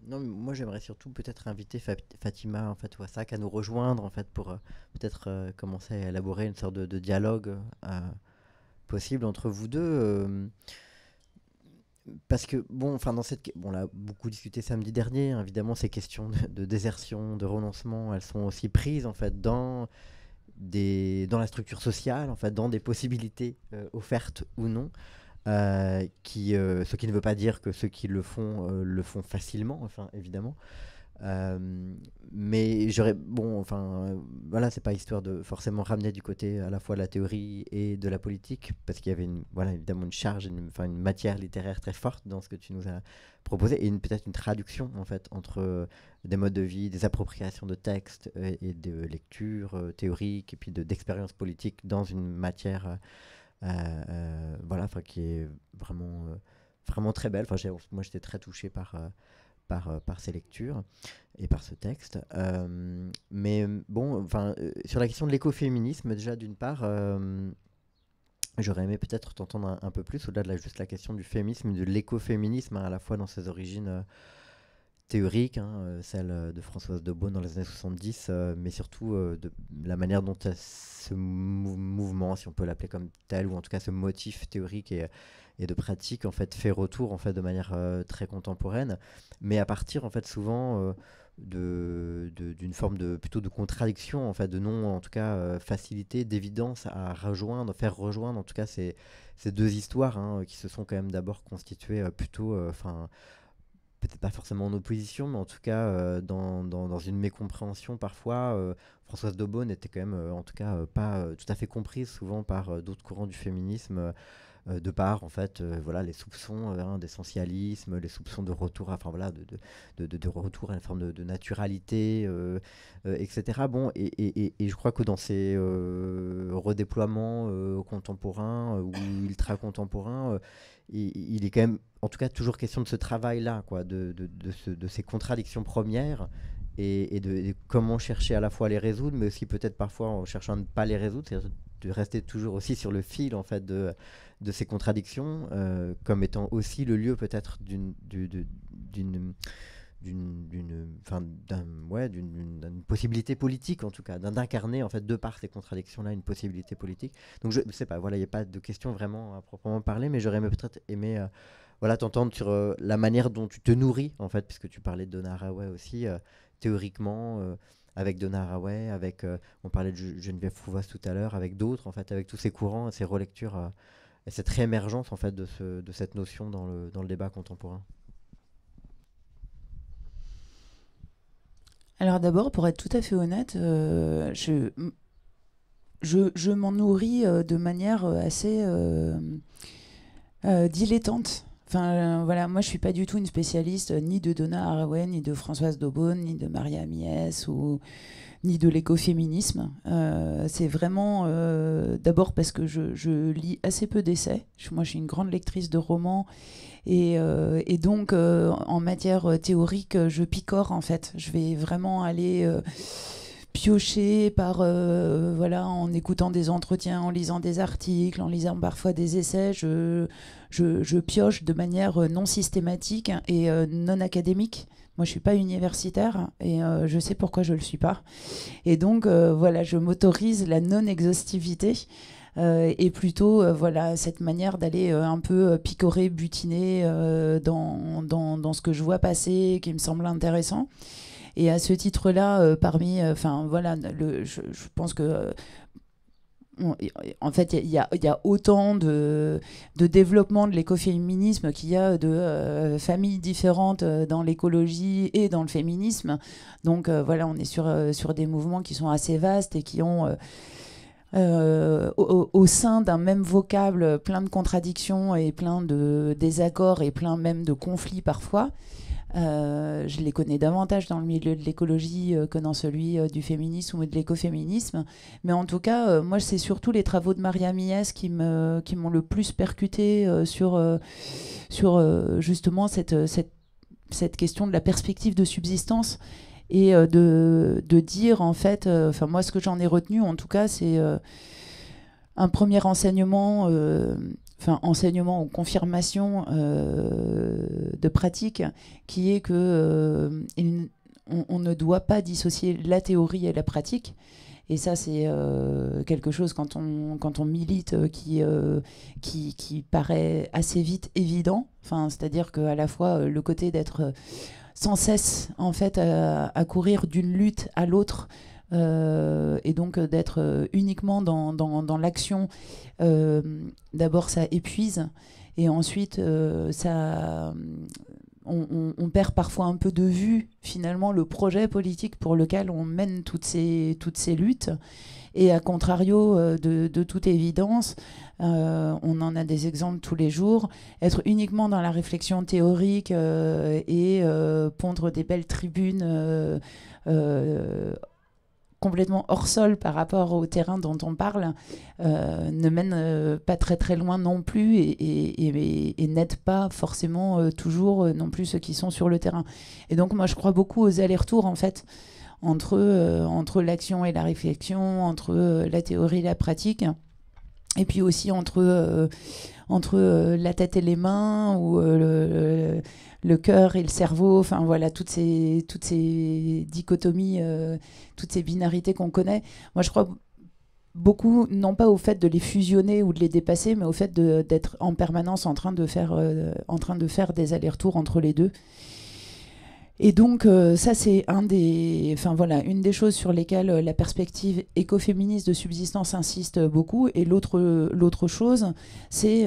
non, moi j'aimerais surtout peut-être inviter Fatima en fait ou à nous rejoindre en fait pour euh, peut-être euh, commencer à élaborer une sorte de, dialogue euh, possible entre vous deux. parce que bon, enfin dans cette, bon, on l'a beaucoup discuté samedi dernier. Hein, évidemment, ces questions de, désertion, de renoncement, elles sont aussi prises en fait dans des, dans la structure sociale, en fait, dans des possibilités offertes ou non. Euh, qui, euh, ce qui ne veut pas dire que ceux qui le font euh, le font facilement, enfin évidemment. mais j'aurais bon, enfin voilà, c'est pas histoire de forcément ramener du côté à la fois de la théorie et de la politique, parce qu'il y avait une, voilà évidemment une charge, une, une matière littéraire très forte dans ce que tu nous as proposé et peut-être une traduction en fait entre des modes de vie, des appropriations de textes et, de lectures théoriques et puis d'expériences politiques dans une matière euh, euh, voilà, enfin qui est vraiment, euh, vraiment très belle. Enfin, moi, j'étais très touché par, par, par ces lectures et par ce texte. mais bon, enfin, sur la question de l'écoféminisme, déjà d'une part, j'aurais aimé peut-être t'entendre un, peu plus au-delà de la, juste la question du féminisme, de l'écoféminisme hein, à la fois dans ses origines théorique, hein, euh, celle euh, de Françoise de Beaune dans les années 70, euh, mais surtout de la manière dont ce mouvement, si on peut l'appeler comme tel, ou en tout cas ce motif théorique et, de pratique, en fait, fait retour en fait de manière très contemporaine, mais à partir en fait souvent de d'une forme de plutôt de contradiction en fait de non en tout cas facilité d'évidence à rejoindre faire rejoindre en tout cas ces, ces deux histoires hein, qui se sont quand même d'abord constituées plutôt enfin peut-être pas forcément en opposition, mais en tout cas euh, dans, dans, dans, une mécompréhension parfois. Euh, Françoise Dobon n'était quand même, euh, en tout cas, pas tout à fait comprise souvent par d'autres courants du féminisme, de part en fait, voilà, les soupçons hein, d'essentialisme, les soupçons de retour, à, enfin voilà, de, de, de, de, retour à une forme de, naturalité, etc. Bon, et, et, et, et, je crois que dans ces redéploiements contemporains ou ultra-contemporains, il, est quand même, en tout cas, toujours question de ce travail-là, quoi, de, de, de, ces contradictions premières et, de, comment chercher à la fois à les résoudre, mais aussi peut-être parfois en cherchant à ne pas les résoudre, c'est-à-dire de rester toujours aussi sur le fil en fait de, de ces contradictions, euh, comme étant aussi le lieu peut-être d'une, d'une d'une ouais, possibilité politique en tout cas d'incarner en fait de par ces contradictions là une possibilité politique donc je ne sais pas voilà il n'y a pas de question vraiment à proprement parler mais j'aurais peut-être aimé euh, voilà t'entendre sur euh, la manière dont tu te nourris en fait puisque tu parlais de Donna aussi euh, théoriquement avec Donna avec on parlait de Geneviève Fouvas tout à l'heure avec d'autres en fait avec tous ces courants ces relectures et cette réémergence en fait de, de cette notion dans le débat contemporain Alors d'abord, pour être tout à fait honnête, euh, je, je, m'en nourris euh, de manière euh, assez dilettante. Enfin, voilà, moi je suis pas du tout une spécialiste ni de Donna Haraway, ni de Françoise Daubonne, ni de Maria Mies ou ni de l'écoféminisme. Euh, c'est vraiment, euh, d'abord parce que je, lis assez peu d'essais. Moi, je suis une grande lectrice de romans. Et, euh, donc, en matière théorique, je picore, en fait. Je vais vraiment aller piocher par voilà en écoutant des entretiens, en lisant des articles, en lisant parfois des essais, je, pioche de manière non systématique et non académique. Moi, je ne suis pas universitaire et euh, je sais pourquoi je ne le suis pas. Et donc, euh, voilà, je m'autorise la non-exhaustivité. Euh, et plutôt voilà cette manière d'aller un peu picorer, butiner dans, dans, ce que je vois passer, qui me semble intéressant. Et à ce titre-là, parmi, enfin voilà, le, je, pense que en fait, il y a, autant de, développement de l'écoféminisme qu'il y a de euh, familles différentes euh, dans l'écologie et dans le féminisme. Donc euh, voilà, on est sur, des mouvements qui sont assez vastes et qui ont... au, sein d'un même vocable plein de contradictions et plein de désaccords et plein même de conflits parfois. Euh, je les connais davantage dans le milieu de l'écologie euh, que dans celui euh, du féminisme ou de l'écoféminisme. Mais en tout cas, moi, c'est surtout les travaux de Maria Mies qui m'ont qui le plus percuté sur, sur justement cette, cette, question de la perspective de subsistance et de, dire en fait, enfin moi ce que j'en ai retenu en tout cas c'est un premier enseignement enseignement ou confirmation euh, de pratique, qui est que euh, on, ne doit pas dissocier la théorie et la pratique. Et ça, c'est euh, quelque chose quand on, milite qui, qui, paraît assez vite évident. C'est-à-dire qu'à la fois le côté d'être sans cesse en fait à courir d'une lutte à l'autre, euh, et donc euh, d'être euh, uniquement dans, dans, dans l'action, d'abord ça épuise et ensuite ça... On, perd parfois un peu de vue finalement le projet politique pour lequel on mène toutes ces, toutes ces luttes. Et à contrario, de, de, toute évidence, on en a des exemples tous les jours, être uniquement dans la réflexion théorique et pondre des belles tribunes complètement hors sol par rapport au terrain dont on parle euh, ne mène euh, pas très très loin non plus et, et, n'aide pas forcément euh, toujours non plus ceux qui sont sur le terrain. Et donc moi je crois beaucoup aux allers-retours en fait entre, entre l'action et la réflexion, entre la théorie et la pratique et puis aussi entre, entre la tête et les mains ou le le cœur et le cerveau, enfin voilà, toutes ces, toutes ces dichotomies, euh, toutes ces binarités qu'on connaît. Moi, je crois beaucoup, non pas au fait de les fusionner ou de les dépasser, mais au fait d'être en permanence en train de faire, euh, en train de faire des allers-retours entre les deux. Et donc euh, ça c'est un des, enfin voilà, une des choses sur lesquelles euh, la perspective écoféministe de subsistance insiste beaucoup. Et l'autre euh, l'autre chose, c'est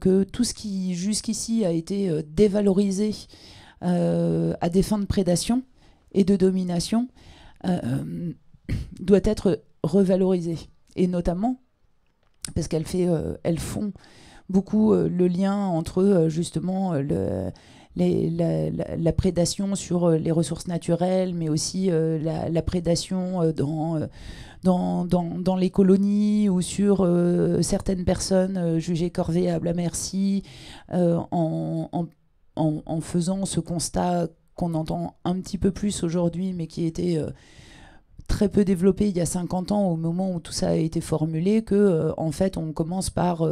que tout ce qui jusqu'ici a été dévalorisé à des fins de prédation et de domination doit être revalorisé. Et notamment parce qu'elles fait, elles font beaucoup le lien entre justement le les, la, prédation sur euh, les ressources naturelles, mais aussi euh, la, prédation euh, dans, dans, dans, dans, les colonies ou sur certaines personnes jugées corvéables à merci, en, en, en, faisant ce constat qu'on entend un petit peu plus aujourd'hui, mais qui était très peu développé il y a 50 ans au moment où tout ça a été formulé que en fait on commence par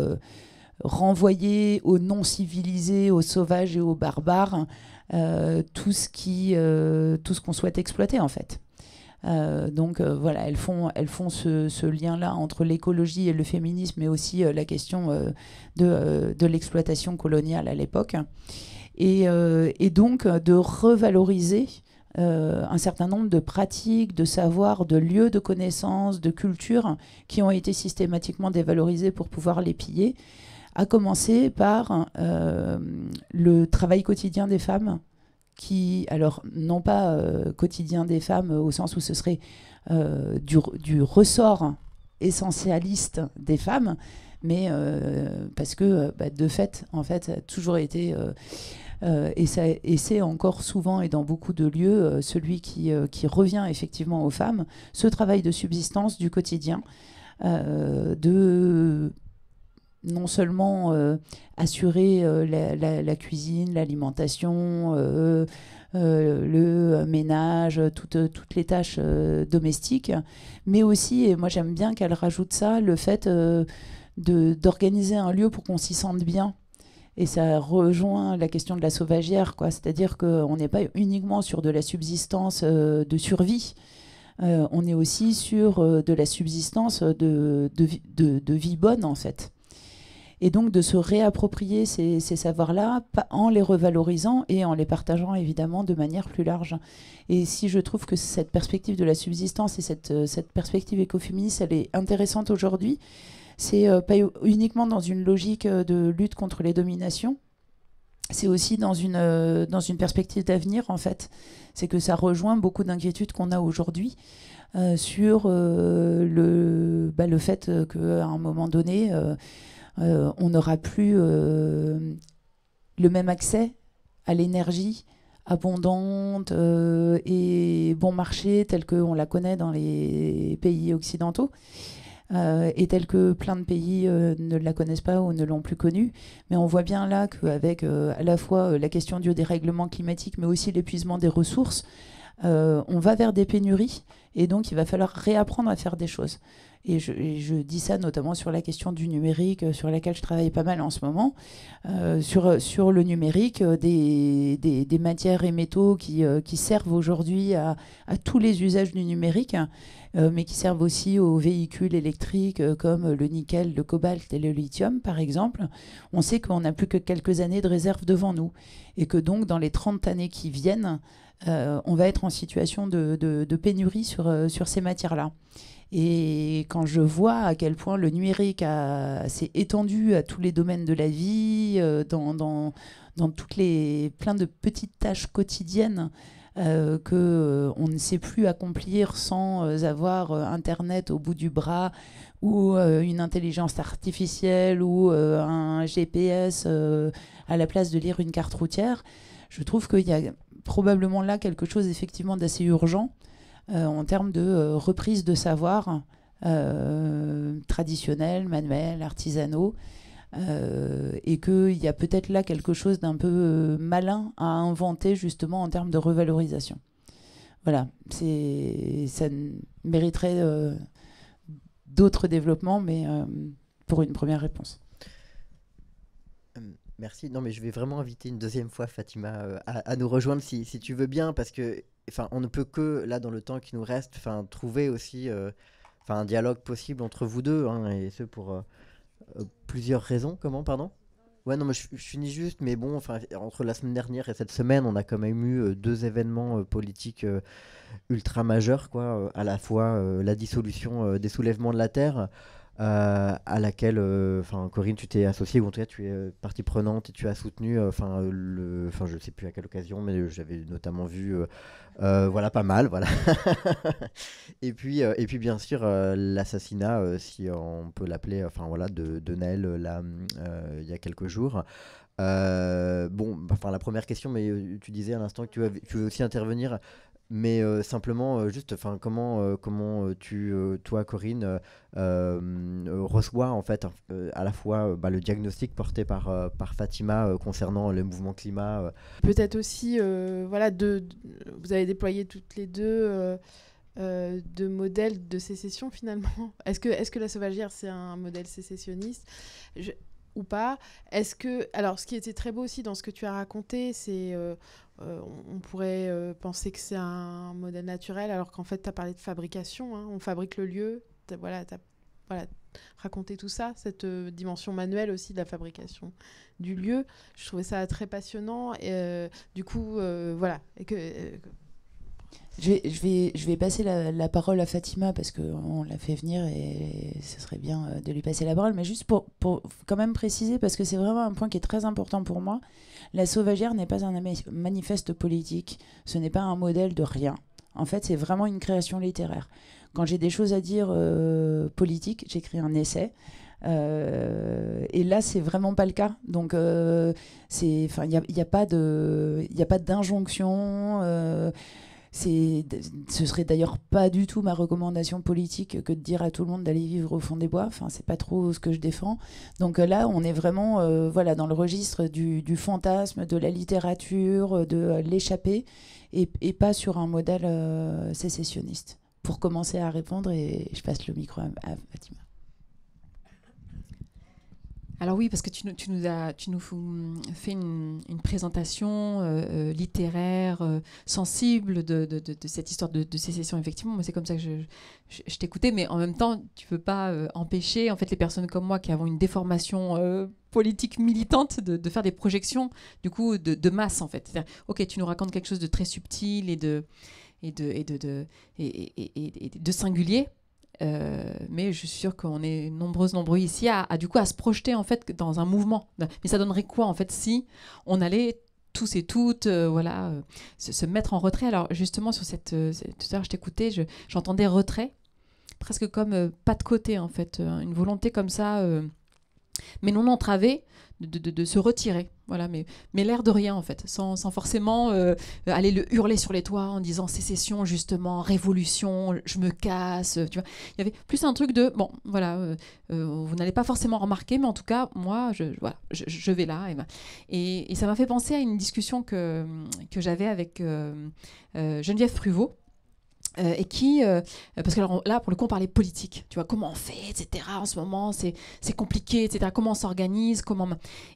renvoyer aux non-civilisés, aux sauvages et aux barbares euh, tout ce qui, euh, tout ce qu'on souhaite exploiter en fait. Euh, donc voilà, elles font, elles font ce, ce lien-là entre l'écologie et le féminisme, mais aussi la question de, de l'exploitation coloniale à l'époque. Et, et, donc de revaloriser un certain nombre de pratiques, de savoirs, de lieux de connaissances, de cultures qui ont été systématiquement dévalorisés pour pouvoir les piller à commencer par euh, le travail quotidien des femmes, qui, alors non pas euh, quotidien des femmes au sens où ce serait euh, du, ressort essentialiste des femmes, mais parce que bah, de fait, en fait, a toujours été... et, et c'est encore souvent et dans beaucoup de lieux celui qui, qui revient effectivement aux femmes, ce travail de subsistance du quotidien, de non seulement euh, assurer euh, la, cuisine, l'alimentation, euh, le ménage, toutes, toutes les tâches domestiques, mais aussi, et moi j'aime bien qu'elle rajoute ça, le fait d'organiser un lieu pour qu'on s'y sente bien. Et ça rejoint la question de la sauvagière, quoi. C'est-à-dire qu'on n'est pas uniquement sur de la subsistance de survie, on est aussi sur de la subsistance de, de, de vie bonne, en fait et donc de se réapproprier ces, savoirs-là en les revalorisant et en les partageant évidemment de manière plus large. Et si je trouve que cette perspective de la subsistance et cette, euh, cette perspective écoféministe, elle est intéressante aujourd'hui, c'est euh, pas uniquement dans une logique euh, de lutte contre les dominations, c'est aussi dans une, dans une perspective d'avenir, en fait. C'est que ça rejoint beaucoup d'inquiétudes qu'on a aujourd'hui sur le, bah, le fait qu'à un moment donné, euh, on n'aura plus euh, le même accès à l'énergie abondante euh, et bon marché telle qu'on la connaît dans les pays occidentaux et tel que plein de pays ne la connaissent pas ou ne l'ont plus connue. Mais on voit bien là qu'avec à la fois la question du dérèglement climatique mais aussi l'épuisement des ressources, on va vers des pénuries et donc il va falloir réapprendre à faire des choses. Et je, dis ça notamment sur la question du numérique, euh, sur laquelle je travaille pas mal en ce moment, euh, sur, euh, sur le numérique, des, des, matières et métaux qui, qui servent aujourd'hui à, tous les usages du numérique, mais qui servent aussi aux véhicules électriques comme le nickel, le cobalt et le lithium, par exemple. On sait qu'on n'a plus que quelques années de réserve devant nous, et que donc dans les 30 années qui viennent, on va être en situation de, de, de pénurie sur, sur ces matières-là. Et quand je vois à quel point le numérique s'est étendu à tous les domaines de la vie, euh, dans, toutes les plein de petites tâches quotidiennes qu'on euh, que euh, on ne sait plus accomplir sans avoir Internet au bout du bras ou une intelligence artificielle ou un GPS à la place de lire une carte routière. Je trouve qu'il y a probablement là quelque chose effectivement d'assez urgent euh, en termes de euh, reprise de savoir euh, traditionnel, manuel, artisanaux. et qu'il y a peut-être là quelque chose d'un peu malin à inventer justement en termes de revalorisation. Voilà, ça mériterait d'autres développements, mais pour une première réponse. Merci. Non, mais je vais vraiment inviter une deuxième fois Fatima euh, à, nous rejoindre si, tu veux bien, parce que enfin, on ne peut que là dans le temps qui nous reste, enfin, trouver aussi euh, enfin, un dialogue possible entre vous deux, hein, et ce pour euh, plusieurs raisons. Comment, pardon Ouais, non, mais je, je, finis juste, mais bon, enfin, entre la semaine dernière et cette semaine, on a quand même eu deux événements politiques ultra majeurs, quoi, à la fois la dissolution des soulèvements de la terre. Euh, à laquelle, euh, enfin Corinne, tu t'es associée, ou en tout cas tu es euh, partie prenante et tu as soutenu, enfin le, enfin je sais plus à quelle occasion, mais j'avais notamment vu, voilà pas mal, voilà. [laughs] et puis et puis bien sûr l'assassinat, si on peut l'appeler, enfin voilà, de, de Naël là il y a quelques jours. bon, enfin la première question, mais tu disais à l'instant que tu, tu veux aussi intervenir mais euh, simplement euh, juste enfin comment euh, comment tu toi Corinne reçois en fait à la fois bah, le diagnostic porté par par Fatima concernant le mouvement climat peut-être aussi voilà de, vous avez déployé toutes les deux euh, de modèles de sécession finalement [laughs] Est-ce que, est -ce que la sauvagière c'est un modèle sécessionniste ou pas Est-ce que alors ce qui était très beau aussi dans ce que tu as raconté, c'est euh, on pourrait euh, penser que c'est un modèle naturel, alors qu'en fait, tu as parlé de fabrication. Hein. on fabrique le lieu. voilà, as, voilà, tout ça, cette euh, dimension manuelle aussi de la fabrication du lieu. Je trouvais ça très passionnant. Et, du coup, voilà. Et que, je vais, je vais, je vais passer la, la parole à Fatima parce qu'on l'a fait venir et ce serait bien euh, de lui passer la parole. Mais juste pour, pour quand même préciser, parce que c'est vraiment un point qui est très important pour moi, la sauvagère n'est pas un manifeste politique, ce n'est pas un modèle de rien. En fait, c'est vraiment une création littéraire. Quand j'ai des choses à dire euh, politiques, j'écris un essai. Euh, et là, c'est vraiment pas le cas. Donc, enfin il n'y a, y a, pas de, y a pas d'injonction c'est, ce serait d'ailleurs pas du tout ma recommandation politique que de dire à tout le monde d'aller vivre au fond des bois. Enfin, c'est pas trop ce que je défends. Donc euh, là, on est vraiment, euh, voilà, dans le registre du, fantasme, de la littérature, de l'échapper, euh, l'échappée, et, pas sur un modèle sécessionniste. Pour commencer à répondre, et je passe le micro à, à Fatima. Alors oui, parce que tu, nous as hum, fait une, présentation euh, euh, littéraire, euh, sensible de, cette histoire de, sécession. Effectivement, moi c'est comme ça que je, t'écoutais, mais en même temps, tu ne peux pas empêcher en fait les personnes comme moi qui avons une déformation politique militante de, faire des projections du coup de, masse en fait. Ok, tu nous racontes quelque chose de très subtil et, de singulier, euh, mais je suis sûre qu'on est nombreuses, nombreux ici à, du coup à se projeter en fait dans un mouvement. Mais ça donnerait quoi en fait si on allait tous et toutes, euh, voilà, euh, se, mettre en retrait. Alors justement sur cette, tout à l'heure je t'écoutais, j'entendais retrait, presque comme pas de côté en fait, hein, une volonté comme ça, mais non entravée, de se retirer mais, mais l'air de rien, en fait, sans, forcément euh, euh, aller le hurler sur les toits en disant sécession, justement, révolution, je me casse. Tu vois. Il y avait plus un truc de, bon, voilà, euh, vous n'allez pas forcément remarquer, mais en tout cas, moi, je, voilà, je, vais là. Et, ça m'a fait penser à une discussion que, que j'avais avec Geneviève Pruvot euh, et qui, euh, parce que là, pour le coup, on parlait politique, tu vois, comment on fait, etc. En ce moment, c'est compliqué, etc. Comment on s'organise, comment...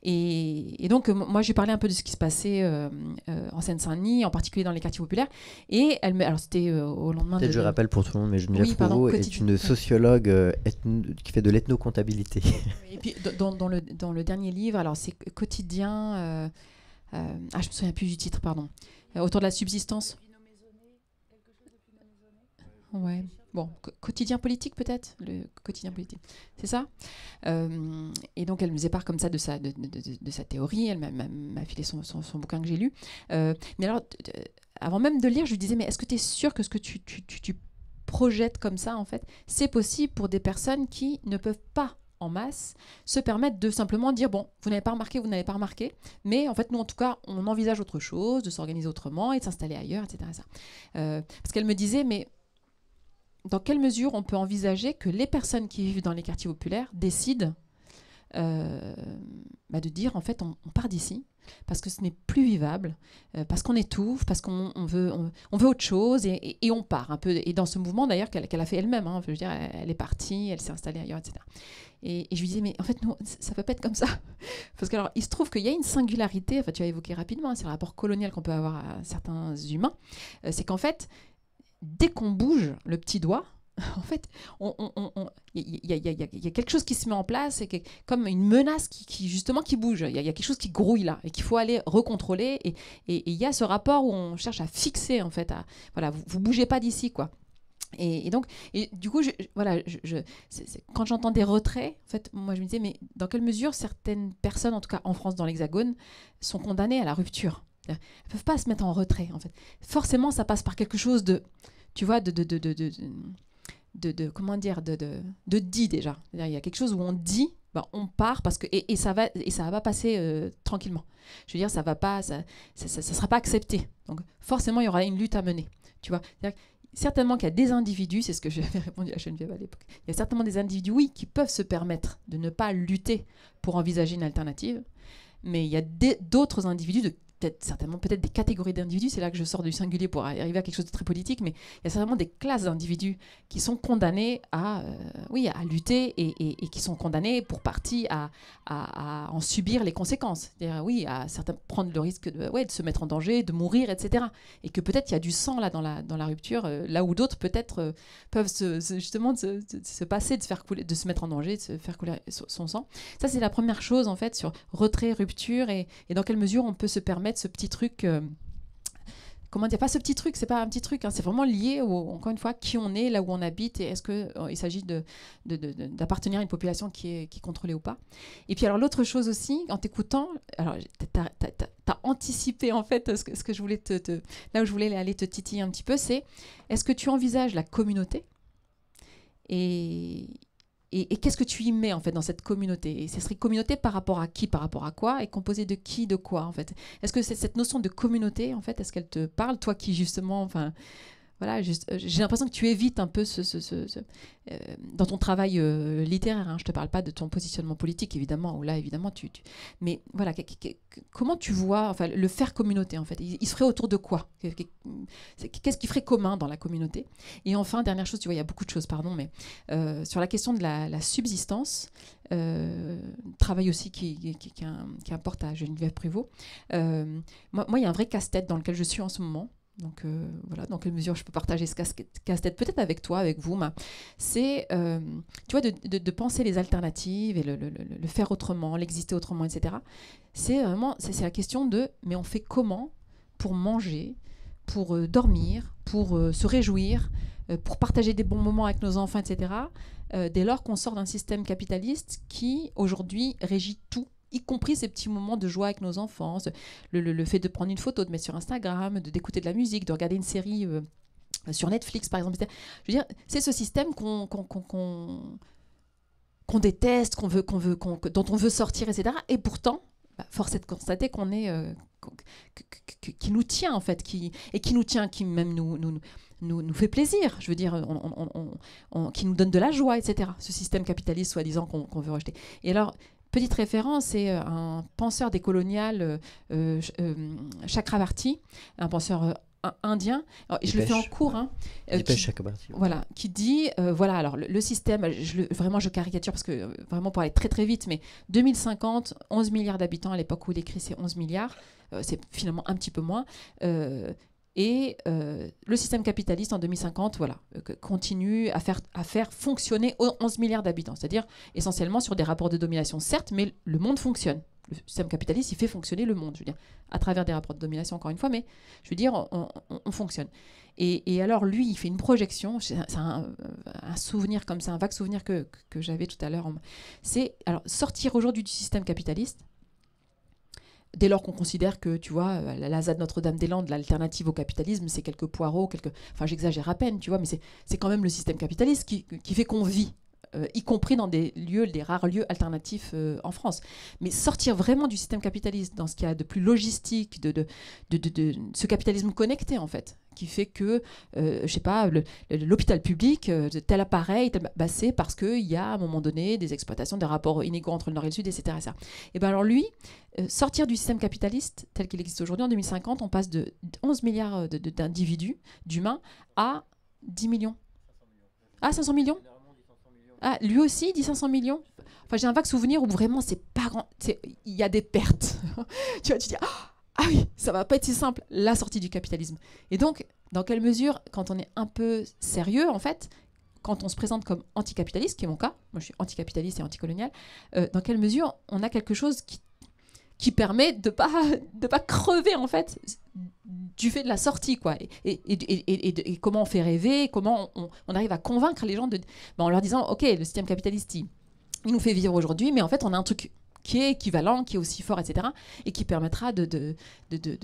Et, donc, moi, j'ai parlé un peu de ce qui se passait euh, en Seine-Saint-Denis, en particulier dans les quartiers populaires. Et elle, alors, c'était au lendemain de... Je rappelle pour tout le monde, mais Geneviève oui, est une sociologue qui fait de l'ethno-comptabilité. Et puis, dans, le, dans, le, dernier livre, alors, c'est quotidien... ah, je me souviens plus du titre, pardon. autour de la subsistance. Ouais. Bon, quotidien politique peut-être, le quotidien politique, c'est ça. Euh, et donc elle me sépare comme ça de sa de, de, de, sa théorie. Elle m'a filé son, son, bouquin que j'ai lu. Euh, mais alors, avant même de lire, je lui disais mais est-ce que tu es sûr que ce que tu, tu, tu, projettes comme ça en fait, c'est possible pour des personnes qui ne peuvent pas en masse, se permettre de simplement dire bon, vous n'avez pas remarqué, vous n'avez pas remarqué, mais en fait, nous en tout cas, on envisage autre chose, de s'organiser autrement et de s'installer ailleurs, etc. Euh, parce qu'elle me disait, mais dans quelle mesure on peut envisager que les personnes qui vivent dans les quartiers populaires décident euh, bah, de dire en fait on, part d'ici parce que ce n'est plus vivable, euh, parce qu'on étouffe, parce qu'on veut, on, veut autre chose et, on part un peu. Et dans ce mouvement d'ailleurs qu'elle a fait elle-même, hein, elle, est partie, elle s'est installée ailleurs, etc. Et, je lui disais mais en fait ça ça peut pas être comme ça [laughs] parce qu'il il se trouve qu'il y a une singularité. tu as évoqué rapidement, hein, c'est le rapport colonial qu'on peut avoir à certains humains, euh, c'est qu'en fait dès qu'on bouge le petit doigt, [laughs] en fait, il y, a quelque chose qui se met en place, et comme une menace qui, justement qui bouge. Il y, a quelque chose qui grouille là et qu'il faut aller recontrôler. Et il y a ce rapport où on cherche à fixer en fait. À, voilà, vous, ne bougez pas d'ici quoi. Et, donc, du coup, voilà, quand j'entends des retraits, en fait, moi je me disais, mais dans quelle mesure certaines personnes, en tout cas en France, dans l'Hexagone, sont condamnées à la rupture elles peuvent pas se mettre en retrait, en fait. Forcément, ça passe par quelque chose de, tu vois, de, de, de, de, comment dire, de, de, dit déjà. Il y a quelque chose où on dit, bah, on part, parce que, et, ça va, et ça va passer euh, tranquillement. Je veux dire, ça va pas, ça ça, ça sera pas accepté. Donc, forcément, il y aura une lutte à mener, tu vois. Certainement qu'il y a des individus, c'est ce que [laughs] j'avais répondu à Geneviève à l'époque, il y a certainement des individus, oui, qui peuvent se permettre de ne pas lutter pour envisager une alternative, mais il y a d'autres individus de peut-être certainement peut-être des catégories d'individus, c'est là que je sors du singulier pour arriver à quelque chose de très politique, mais il y a certainement des classes d'individus qui sont condamnés à, euh, oui, à lutter et, qui sont condamnés pour partie à, en subir les conséquences. C'est-à-dire, oui, à certains, prendre le risque de, ouais, de se mettre en danger, de mourir, etc. Et que peut-être il y a du sang là dans la, dans la rupture, euh, là où d'autres peut-être euh, peuvent se, justement se, passer, de se, faire couler, de se mettre en danger, de se faire couler son sang. Ça, c'est la première chose en fait sur retrait, rupture et dans quelle mesure on peut se permettre ce petit truc. Euh, comment dire Pas ce petit truc, c'est pas un petit truc, hein, c'est vraiment lié, au, encore une fois, qui on est, là où on habite, et est-ce qu'il euh, s'agit d'appartenir de, de, à une population qui est, qui est contrôlée ou pas. Et puis, alors, l'autre chose aussi, en t'écoutant, alors, tu as, anticipé, en fait, ce que, je voulais te, te, là où je voulais aller te titiller un petit peu, c'est est-ce que tu envisages la communauté et et, qu'est-ce que tu y mets en fait dans cette communauté Et ce serait communauté par rapport à qui, par rapport à quoi Et composée de qui, de quoi en fait Est-ce que cette notion de communauté en fait, est-ce qu'elle te parle, toi qui justement, enfin, voilà, euh, j'ai l'impression que tu évites un peu ce, ce, euh, dans ton travail euh, littéraire. Hein. je ne te parle pas de ton positionnement politique, évidemment, ou là, évidemment, tu. mais voilà, comment tu vois enfin, le faire communauté, en fait il, ferait autour de quoi Qu'est-ce qui ferait commun dans la communauté Et enfin, dernière chose, tu vois, il y a beaucoup de choses, pardon, mais sur la question de la, subsistance, travail aussi qui, qui, qui, qui, importe à Geneviève Prévost. moi, il y a un vrai casse-tête dans lequel je suis en ce moment. Donc euh, voilà, dans quelle mesure je peux partager ce casse-tête peut-être avec toi, avec vous, ma. c'est euh, tu vois de, penser les alternatives et le, faire autrement, l'exister autrement, etc. C'est vraiment c'est la question de mais on fait comment pour manger, pour euh, dormir, pour se réjouir, pour partager des bons moments avec nos enfants, etc. dès lors qu'on sort d'un système capitaliste qui aujourd'hui régit tout y compris ces petits moments de joie avec nos enfants, le, fait de prendre une photo, de mettre sur Instagram, d'écouter de, la musique, de regarder une série euh, sur Netflix, par exemple. Je veux dire, c'est ce système qu'on déteste, qu'on veut, qu'on veut, dont on veut sortir, etc. Et pourtant, bah, force est de constater qu'on est euh, qui nous tient en fait, qui, et qui nous tient, qui même nous, nous, nous, fait plaisir, je veux dire, qui nous donne de la joie, etc. Ce système capitaliste soi-disant qu'on veut rejeter. Et alors, Petite référence, c'est euh, un penseur décolonial, euh, euh, Chakravarti, un penseur indien, je le fais en cours, hein, qui, voilà, qui dit, voilà, alors le, système, je, le, vraiment je caricature parce que vraiment pour aller très très vite, mais 2050, 11 milliards d'habitants à l'époque où il écrit c'est 11 milliards, c'est finalement un petit peu moins. Et euh, le système capitaliste en 2050 voilà, euh, continue à faire, à faire fonctionner 11 milliards d'habitants, c'est-à-dire essentiellement sur des rapports de domination, certes, mais le monde fonctionne. Le système capitaliste, il fait fonctionner le monde, je veux dire, à travers des rapports de domination, encore une fois, mais je veux dire, on, fonctionne. Et, alors, lui, il fait une projection, c'est un, souvenir comme ça, un vague souvenir que, j'avais tout à l'heure. C'est alors sortir aujourd'hui du système capitaliste, dès lors qu'on considère que, tu vois, euh, la, la ZAD Notre-Dame-des-Landes, l'alternative au capitalisme, c'est quelques poireaux, quelques... Enfin, j'exagère à peine, tu vois, mais c'est quand même le système capitaliste qui fait qu'on vit euh, y compris dans des lieux, des rares lieux alternatifs euh, en France. Mais sortir vraiment du système capitaliste, dans ce qu'il y a de plus logistique, de, de, de, de, ce capitalisme connecté en fait, qui fait que, je euh, je sais pas, l'hôpital public, tel appareil, tel, bah, c'est parce qu'il y a à un moment donné des exploitations, des rapports inégaux entre le Nord et le Sud, etc. etc. Et bien alors lui, sortir du système capitaliste tel qu'il existe aujourd'hui, en 2050, on passe de 11 milliards d'individus, d'humains, à 10 millions. à 500 millions ah, lui aussi, il 500 millions Enfin, j'ai un vague souvenir où vraiment, c'est pas grand. Il y a des pertes. [laughs] tu vois, tu dis, ah, ah oui, ça va pas être si simple, la sortie du capitalisme. Et donc, dans quelle mesure, quand on est un peu sérieux, en fait, quand on se présente comme anticapitaliste, qui est mon cas, moi je suis anticapitaliste et anticolonial, euh, dans quelle mesure on a quelque chose qui, qui permet de pas, [laughs] de pas crever, en fait, tu fais de la sortie, quoi. Et, comment on fait rêver, comment on, arrive à convaincre les gens de, ben, en leur disant, ok, le système capitaliste, il nous fait vivre aujourd'hui, mais en fait, on a un truc qui est équivalent, qui est aussi fort, etc. Et qui permettra de de, de, de,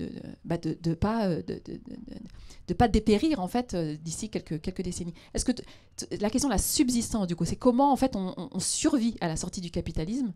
bah de pas euh, de, pas dépérir en fait euh, d'ici quelques quelques décennies. Est-ce que la question de la subsistance du coup, c'est comment en fait on, survit à la sortie du capitalisme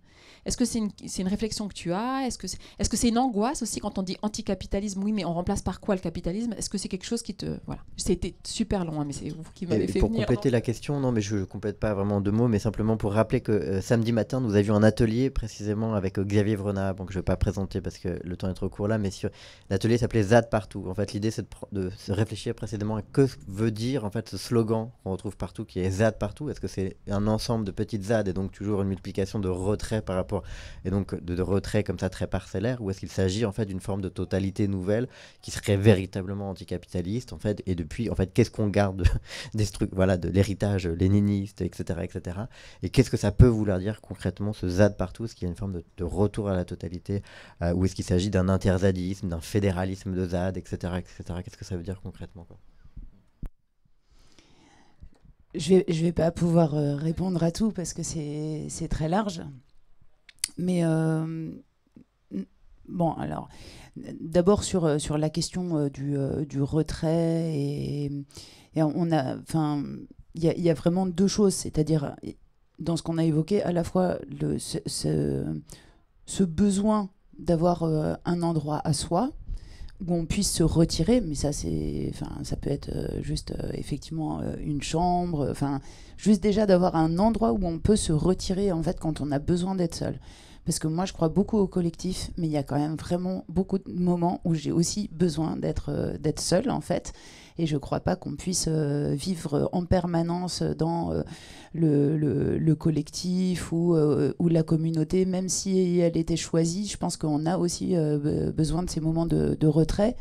Est-ce que c'est une, une, réflexion que tu as Est-ce que c'est est -ce c'est une angoisse aussi quand on dit anticapitalisme Oui, mais on remplace par quoi le capitalisme Est-ce que c'est quelque chose qui te voilà C'était super long, hein, mais c'est vous qui m'avez fait pour venir. Hein. compléter la question, non, mais je complète pas vraiment deux mots, mais simplement pour rappeler que euh, samedi matin nous avions un atelier précisément avec Xavier Vrena, bon, que je ne vais pas présenter parce que le temps est trop court là, mais sur l'atelier s'appelait ZAD partout. En fait, l'idée c'est de, se réfléchir précédemment à que veut dire en fait ce slogan qu'on retrouve partout qui est ZAD partout. Est-ce que c'est un ensemble de petites ZAD et donc toujours une multiplication de retraits par rapport et donc de, de retraits comme ça très parcellaires ou est-ce qu'il s'agit en fait d'une forme de totalité nouvelle qui serait véritablement anticapitaliste en fait et depuis en fait qu'est-ce qu'on garde [laughs] des trucs voilà de l'héritage léniniste etc etc et qu'est-ce que ça peut vouloir dire concrètement ce ZAD partout, ce qui est une forme de, retour à la totalité euh, Ou est-ce qu'il s'agit d'un interzadisme, d'un fédéralisme de ZAD, etc. etc. Qu'est-ce que ça veut dire concrètement je vais, pas pouvoir euh, répondre à tout parce que c'est très large. Mais euh, bon, alors, d'abord sur, sur la question du, retrait, et, on a, enfin, il y, y, a vraiment deux choses, c'est-à-dire dans ce qu'on a évoqué, à la fois le, ce, besoin d'avoir euh, un endroit à soi où on puisse se retirer, mais ça enfin ça peut être euh, juste euh, effectivement une chambre, enfin juste déjà d'avoir un endroit où on peut se retirer en fait quand on a besoin d'être seul parce que moi je crois beaucoup au collectif, mais il y a quand même vraiment beaucoup de moments où j'ai aussi besoin d'être euh, seule en fait. Et je ne crois pas qu'on puisse euh, vivre en permanence dans euh, le, collectif ou, ou, la communauté, même si elle était choisie. Je pense qu'on a aussi besoin de ces moments de, retrait.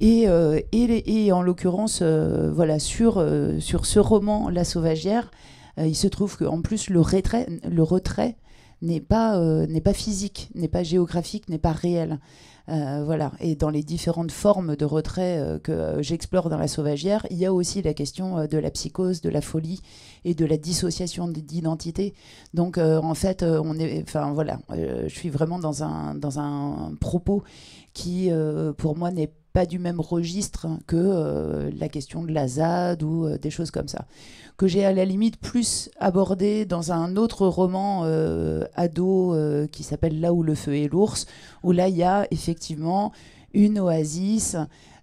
Et, et, en l'occurrence, voilà, sur, sur ce roman La Sauvagière, il se trouve qu'en plus le retrait, le retrait n'est pas, euh, pas physique, n'est pas géographique, n'est pas réel. Euh, voilà. Et dans les différentes formes de retrait euh, que j'explore dans la sauvagière, il y a aussi la question de la psychose, de la folie et de la dissociation d'identité. Donc, en fait, on est, enfin voilà, je suis vraiment dans un, dans un propos qui, pour moi, n'est pas du même registre que euh, la question de la ZAD ou euh, des choses comme ça, que j'ai à la limite plus abordé dans un autre roman euh, ado qui s'appelle Là où le feu est l'ours, où là il y a effectivement une oasis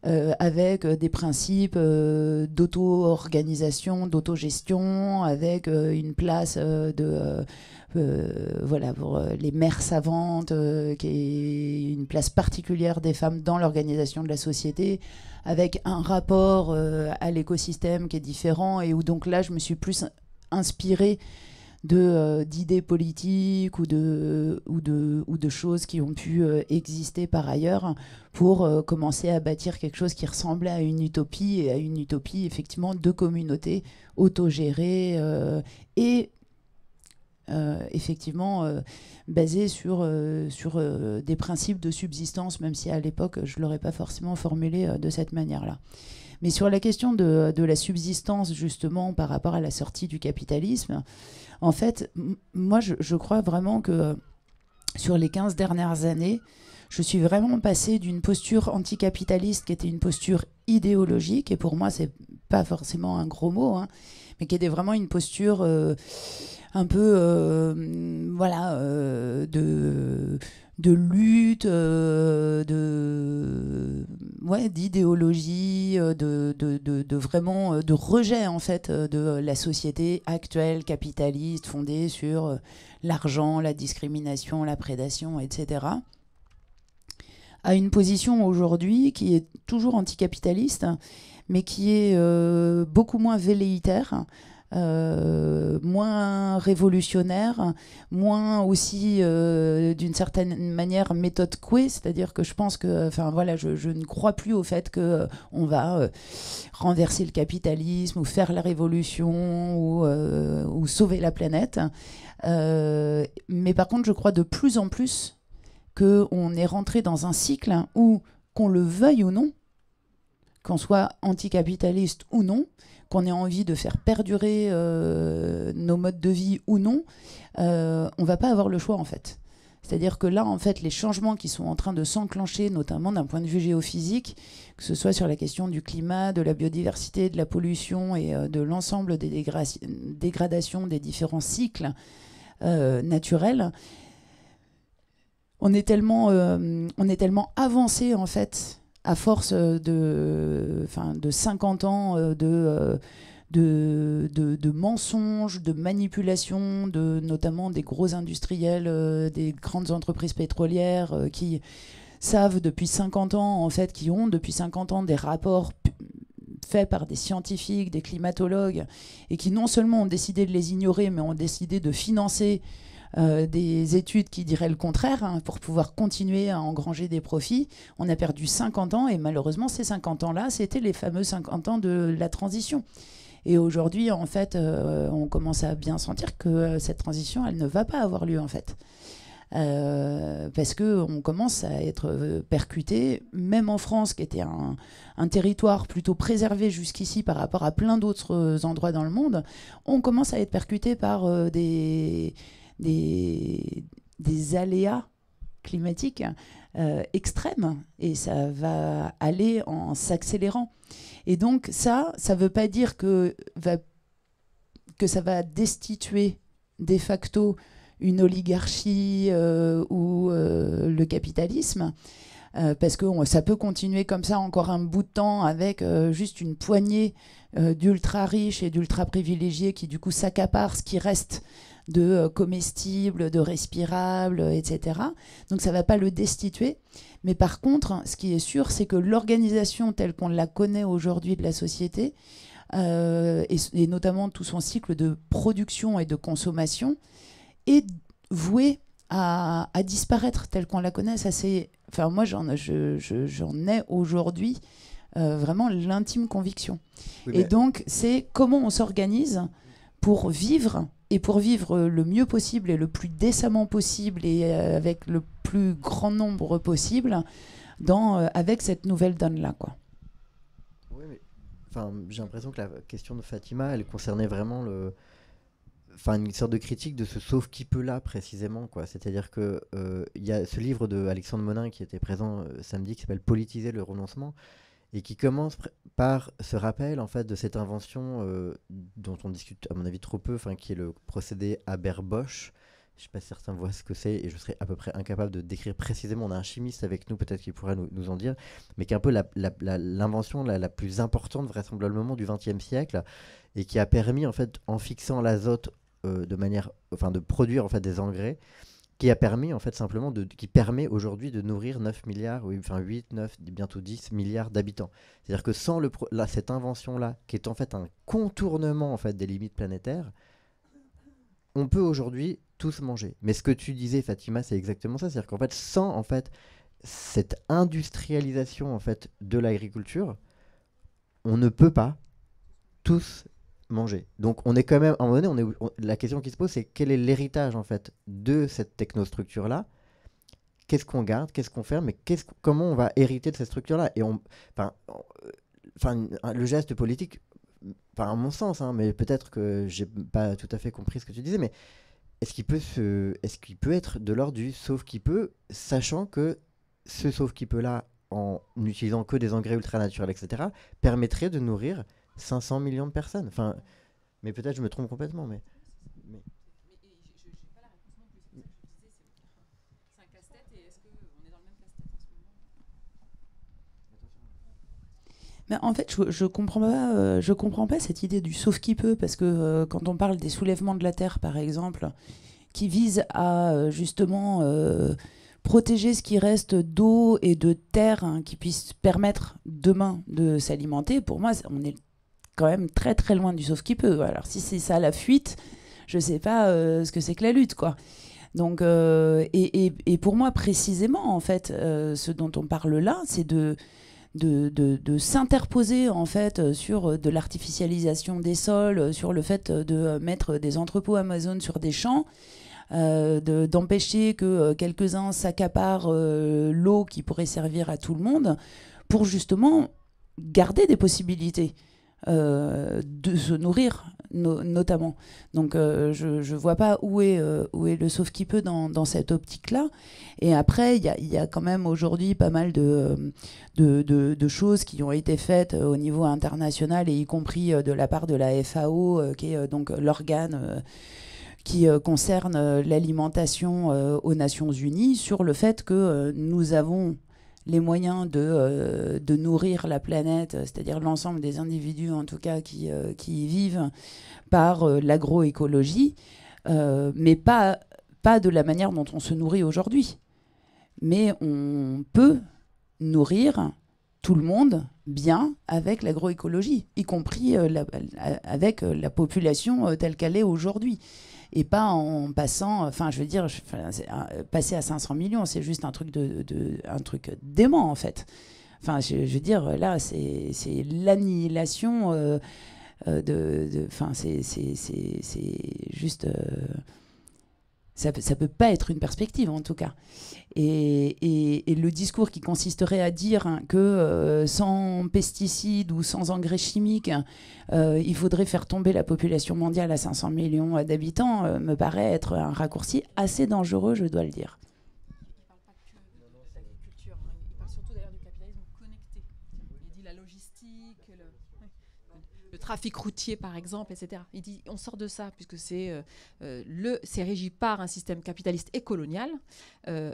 avec des principes d'auto-organisation, d'autogestion, avec une place de euh, voilà, euh, les mères savantes, euh, qui est une place particulière des femmes dans l'organisation de la société, avec un rapport à l'écosystème qui est différent, et où donc là, je me suis plus inspirée de d'idées politiques ou de ou de ou de choses qui ont pu exister par ailleurs pour commencer à bâtir quelque chose qui ressemblait à une utopie et à une utopie effectivement de communautés autogérées et euh, effectivement euh, basé sur, euh, sur des principes de subsistance, même si à l'époque je ne l'aurais pas forcément formulé de cette manière-là. Mais sur la question de, de, la subsistance, justement, par rapport à la sortie du capitalisme, en fait, moi je, je, crois vraiment que sur les 15 dernières années, je suis vraiment passée d'une posture anticapitaliste qui était une posture idéologique, et pour moi, c'est pas forcément un gros mot, hein, mais qui était vraiment une posture un peu euh, voilà euh, de de lutte, euh, de ouais, d'idéologie, de, vraiment de rejet en fait de la société actuelle capitaliste fondée sur l'argent, la discrimination, la prédation, etc. À une position aujourd'hui qui est toujours anticapitaliste, mais qui est beaucoup moins velléitaire. Euh, moins révolutionnaire, moins aussi euh, d'une certaine manière méthode couée, c'est-à-dire que je pense que, enfin voilà, je, ne crois plus au fait que euh, on va renverser le capitalisme ou faire la révolution ou, ou sauver la planète. mais par contre, je crois de plus en plus qu'on est rentré dans un cycle où, qu'on le veuille ou non, qu'on soit anticapitaliste ou non, qu'on ait envie de faire perdurer euh, nos modes de vie ou non, on euh, on va pas avoir le choix en fait. C'est-à-dire que là, en fait, les changements qui sont en train de s'enclencher, notamment d'un point de vue géophysique, que ce soit sur la question du climat, de la biodiversité, de la pollution et euh, de l'ensemble des dégradations des différents cycles naturels, on est tellement, on est tellement avancé en fait à force euh, de, enfin, de 50 ans euh, euh, de, de, mensonges, de manipulations, de, notamment des gros industriels, des grandes entreprises pétrolières qui savent depuis 50 ans, en fait, qui ont depuis 50 ans des rapports faits par des scientifiques, des climatologues, et qui non seulement ont décidé de les ignorer, mais ont décidé de financer euh, des études qui diraient le contraire hein, pour pouvoir continuer à engranger des profits. On a perdu 50 ans et malheureusement ces 50 ans-là, c'était les fameux 50 ans de la transition. Et aujourd'hui, en fait, euh, on commence à bien sentir que euh, cette transition, elle ne va pas avoir lieu, en fait. parce que on commence à être percuté, même en France, qui était un, un territoire plutôt préservé jusqu'ici par rapport à plein d'autres endroits dans le monde, on commence à être percuté par des des, des aléas climatiques euh, extrêmes et ça va aller en s'accélérant. Et donc ça, ça ne veut pas dire que, va, que ça va destituer de facto une oligarchie euh, ou euh, le capitalisme. parce que ça peut continuer comme ça encore un bout de temps avec juste une poignée d'ultra riches et d'ultra privilégiés qui du coup s'accaparent ce qui reste de euh, comestibles, de respirables, euh, etc. Donc ça ne va pas le destituer. Mais par contre, ce qui est sûr, c'est que l'organisation telle qu'on la connaît aujourd'hui de la société, euh, et, notamment tout son cycle de production et de consommation, est vouée à, disparaître telle qu'on la connaît. Ça, c'est, enfin, moi, j'en, ai aujourd'hui vraiment l'intime conviction. et donc, c'est comment on s'organise pour vivre et pour vivre euh, le mieux possible et le plus décemment possible et euh, avec le plus grand nombre possible dans, euh, avec cette nouvelle donne-là. Quoi. Oui, j'ai l'impression que la question de Fatima, elle concernait vraiment le, une sorte de critique de ce sauf qui peut là précisément. Quoi. C'est-à-dire que il y a ce livre de Alexandre Monin qui était présent samedi qui s'appelle Politiser le renoncement et qui commence par ce rappel en fait de cette invention euh, dont on discute à mon avis trop peu, enfin qui est le procédé Haber-Bosch. Je ne sais pas si certains voient ce que c'est et je serais à peu près incapable de décrire précisément. On a un chimiste avec nous, peut-être qu'il pourrait nous, en dire, mais qui est un peu l'invention la, plus importante vraisemblablement du XXe siècle et qui a permis en fait, en fixant l'azote euh, de manière, enfin de produire en fait des engrais, qui a permis en fait simplement de qui permet aujourd'hui de nourrir 9 milliards ou enfin 8 9 bientôt 10 milliards d'habitants. C'est-à-dire que sans le cette invention là qui est en fait un contournement en fait des limites planétaires, on peut aujourd'hui tous manger. Mais ce que tu disais Fatima, c'est exactement ça, c'est-à-dire qu'en fait sans en fait cette industrialisation en fait de l'agriculture, on ne peut pas tous manger. Donc on est quand même, à un moment donné, on est, la question qui se pose, c'est quel est l'héritage en fait de cette technostructure-là Qu'est-ce qu'on garde Qu'est-ce qu'on ferme Mais comment on va hériter de cette structure-là Et on, enfin, le geste politique, à mon sens, hein, mais peut-être que j'ai pas tout à fait compris ce que tu disais, mais est-ce qu'il peut, se, est-ce peut être de l'ordre du sauf qui peut, sachant que ce sauf qui peut là, en n'utilisant que des engrais ultra naturels, etc., permettrait de nourrir 500 millions de personnes. Enfin, mais peut-être je me trompe complètement, mais. mais... en fait, je, je comprends pas, euh, je comprends pas cette idée du sauf qui peut, parce que euh, quand on parle des soulèvements de la terre, par exemple, qui visent à euh, justement protéger ce qui reste d'eau et de terre hein, qui puisse permettre demain de s'alimenter, pour moi, on est quand même très très loin du sauf qui peut. Alors si c'est ça la fuite, je sais pas euh, ce que c'est que la lutte, quoi. Donc, euh, et, et, pour moi précisément, en fait, euh, ce dont on parle là, c'est de de, de, s'interposer en fait sur de l'artificialisation des sols, sur le fait de mettre des entrepôts Amazon sur des champs, d'empêcher que quelques-uns s'accaparent l'eau qui pourrait servir à tout le monde pour justement garder des possibilités. Euh, de se nourrir, notamment. Donc euh, je ne vois pas où est, euh, où est le sauf qui peut dans, cette optique-là. Et après, il y a, quand même aujourd'hui pas mal de de, choses qui ont été faites au niveau international, et y compris de la part de la FAO, qui est donc l'organe qui concerne l'alimentation aux Nations Unies sur le fait que nous avons les moyens euh, de, nourrir la planète, c'est-à-dire l'ensemble des individus en tout cas qui, euh, vivent, par euh, l'agroécologie, mais pas, pas de la manière dont on se nourrit aujourd'hui. Mais on peut nourrir tout le monde bien avec l'agroécologie, y compris avec la population telle qu'elle est aujourd'hui et pas en passant, enfin je veux dire, euh, passer à 500 millions, c'est juste un truc, de, un truc dément en fait. Enfin je, veux dire, là c'est l'annihilation euh, euh, de... Enfin c'est juste... Ça ne peut pas être une perspective, en tout cas. Et, le discours qui consisterait à dire que euh, sans pesticides ou sans engrais chimiques, euh, il faudrait faire tomber la population mondiale à 500 millions d'habitants euh, me paraît être un raccourci assez dangereux, je dois le dire. trafic routier, par exemple, etc. Il dit on sort de ça, puisque c'est euh, euh, le c'est régi par un système capitaliste et colonial. Euh,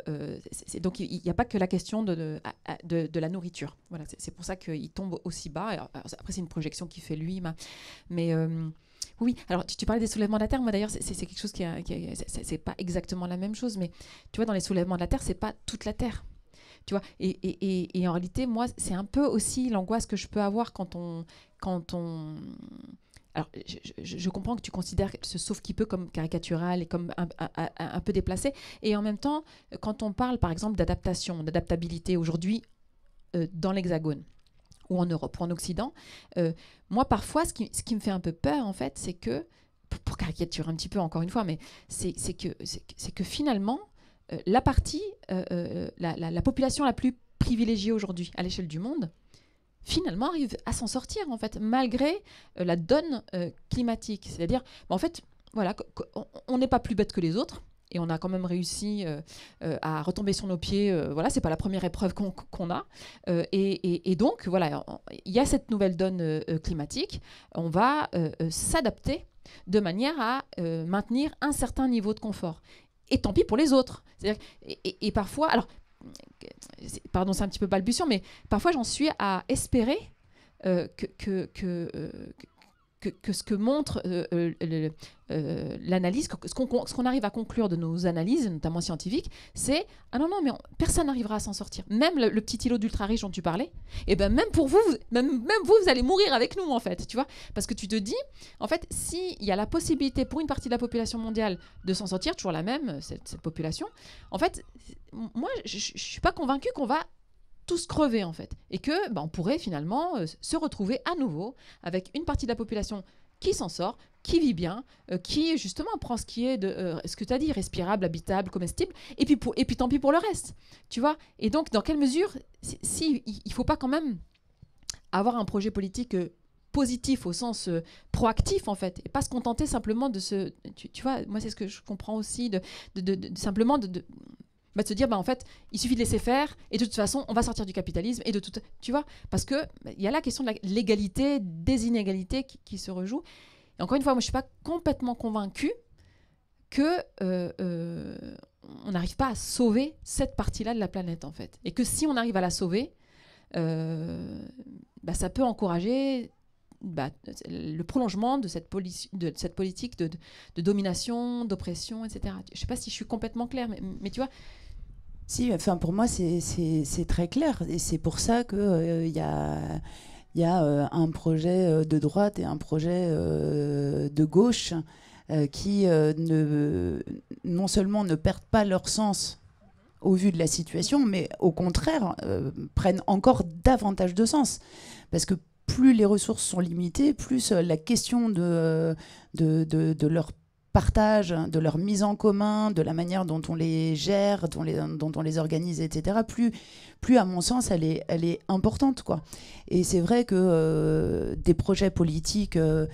donc il n'y a pas que la question de, de, la nourriture. Voilà, c'est, pour ça qu'il tombe aussi bas. après, c'est une projection qu'il fait lui, mais. oui, alors tu, tu, parlais des soulèvements de la Terre. Moi d'ailleurs, c'est, quelque chose qui, n'est c'est, pas exactement la même chose, mais tu vois, dans les soulèvements de la Terre, c'est pas toute la Terre. Tu vois, et, et en réalité, moi, c'est un peu aussi l'angoisse que je peux avoir quand on quand on... Alors, je, comprends que tu considères ce sauf qui peut comme caricatural et comme un, peu déplacé. Et en même temps, quand on parle, par exemple, d'adaptation, d'adaptabilité aujourd'hui euh, dans l'Hexagone ou en Europe ou en Occident, euh, moi, parfois, ce qui, me fait un peu peur, en fait, c'est que, pour, caricaturer un petit peu encore une fois, mais c'est que, que finalement, euh, la partie, la population la plus privilégiée aujourd'hui à l'échelle du monde, finalement arrive à s'en sortir, en fait, malgré euh, la donne euh, climatique. C'est-à-dire, bah, en fait, voilà, on n'est pas plus bête que les autres. Et on a quand même réussi euh, à retomber sur nos pieds. voilà, c'est pas la première épreuve qu'on a. Et, donc, voilà, il y a cette nouvelle donne climatique. On va s'adapter de manière à maintenir un certain niveau de confort. Et tant pis pour les autres. Et, et parfois, alors pardon, c'est un petit peu balbutiant, mais parfois j'en suis à espérer euh, que, que, euh, que, ce que montre euh, euh, euh, l'analyse, ce qu'on arrive à conclure de nos analyses, notamment scientifiques, c'est ah non non mais personne n'arrivera à s'en sortir. Même le, petit îlot d'ultra riche dont tu parlais, et eh ben même pour vous, vous même, même vous vous allez mourir avec nous en fait, tu vois, parce que tu te dis en fait s'il y a la possibilité pour une partie de la population mondiale de s'en sortir, toujours la même cette, population, en fait moi je, je suis pas convaincu qu'on va tous crever en fait. Et que bah, on pourrait finalement euh, se retrouver à nouveau avec une partie de la population qui s'en sort, qui vit bien, euh, qui justement prend ce qui est de euh, ce que tu as dit, respirable, habitable, comestible, et puis, pour, et puis tant pis pour le reste. Tu vois Et donc, dans quelle mesure, si, il ne faut pas quand même avoir un projet politique positif au sens proactif en fait et pas se contenter simplement de ce tu, vois moi c'est ce que je comprends aussi de, de, de, de simplement de, bah, de se dire bah, en fait, il suffit de laisser faire et de toute façon, on va sortir du capitalisme et de tout. Tu vois Parce qu'il bah, il y a la question de l'égalité, des inégalités qui, se rejouent. Et encore une fois, moi, je ne suis pas complètement convaincue que. Euh, euh, on n'arrive pas à sauver cette partie-là de la planète, en fait. Et que si on arrive à la sauver, euh, bah, ça peut encourager bah, le prolongement de cette, de cette politique de, domination, d'oppression, etc. Je ne sais pas si je suis complètement claire, mais, mais tu vois, si, enfin pour moi c'est très clair et c'est pour ça qu'il euh, y a, y euh, un projet euh, de droite et un projet de gauche qui ne, non seulement ne perdent pas leur sens au vu de la situation, mais au contraire prennent encore davantage de sens. Parce que plus les ressources sont limitées, plus la question de, de, de, de leur partage, de leur mise en commun, de la manière dont on les gère, dont, les, dont on les organise, etc., plus, plus à mon sens, elle est, elle est importante. Quoi. Et c'est vrai que euh, des projets politiques euh,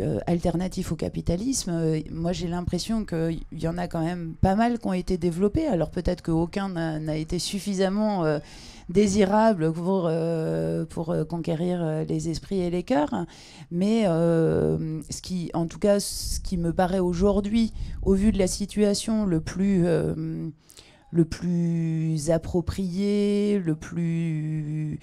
euh, alternatifs au capitalisme, moi j'ai l'impression qu'il y en a quand même pas mal qui ont été développés. Alors peut-être qu'aucun n'a été suffisamment désirable pour, euh, euh, conquérir euh, les esprits et les cœurs. Mais ce qui, en tout cas, ce qui me paraît aujourd'hui, au vu de la situation, le plus le plus approprié, le plus,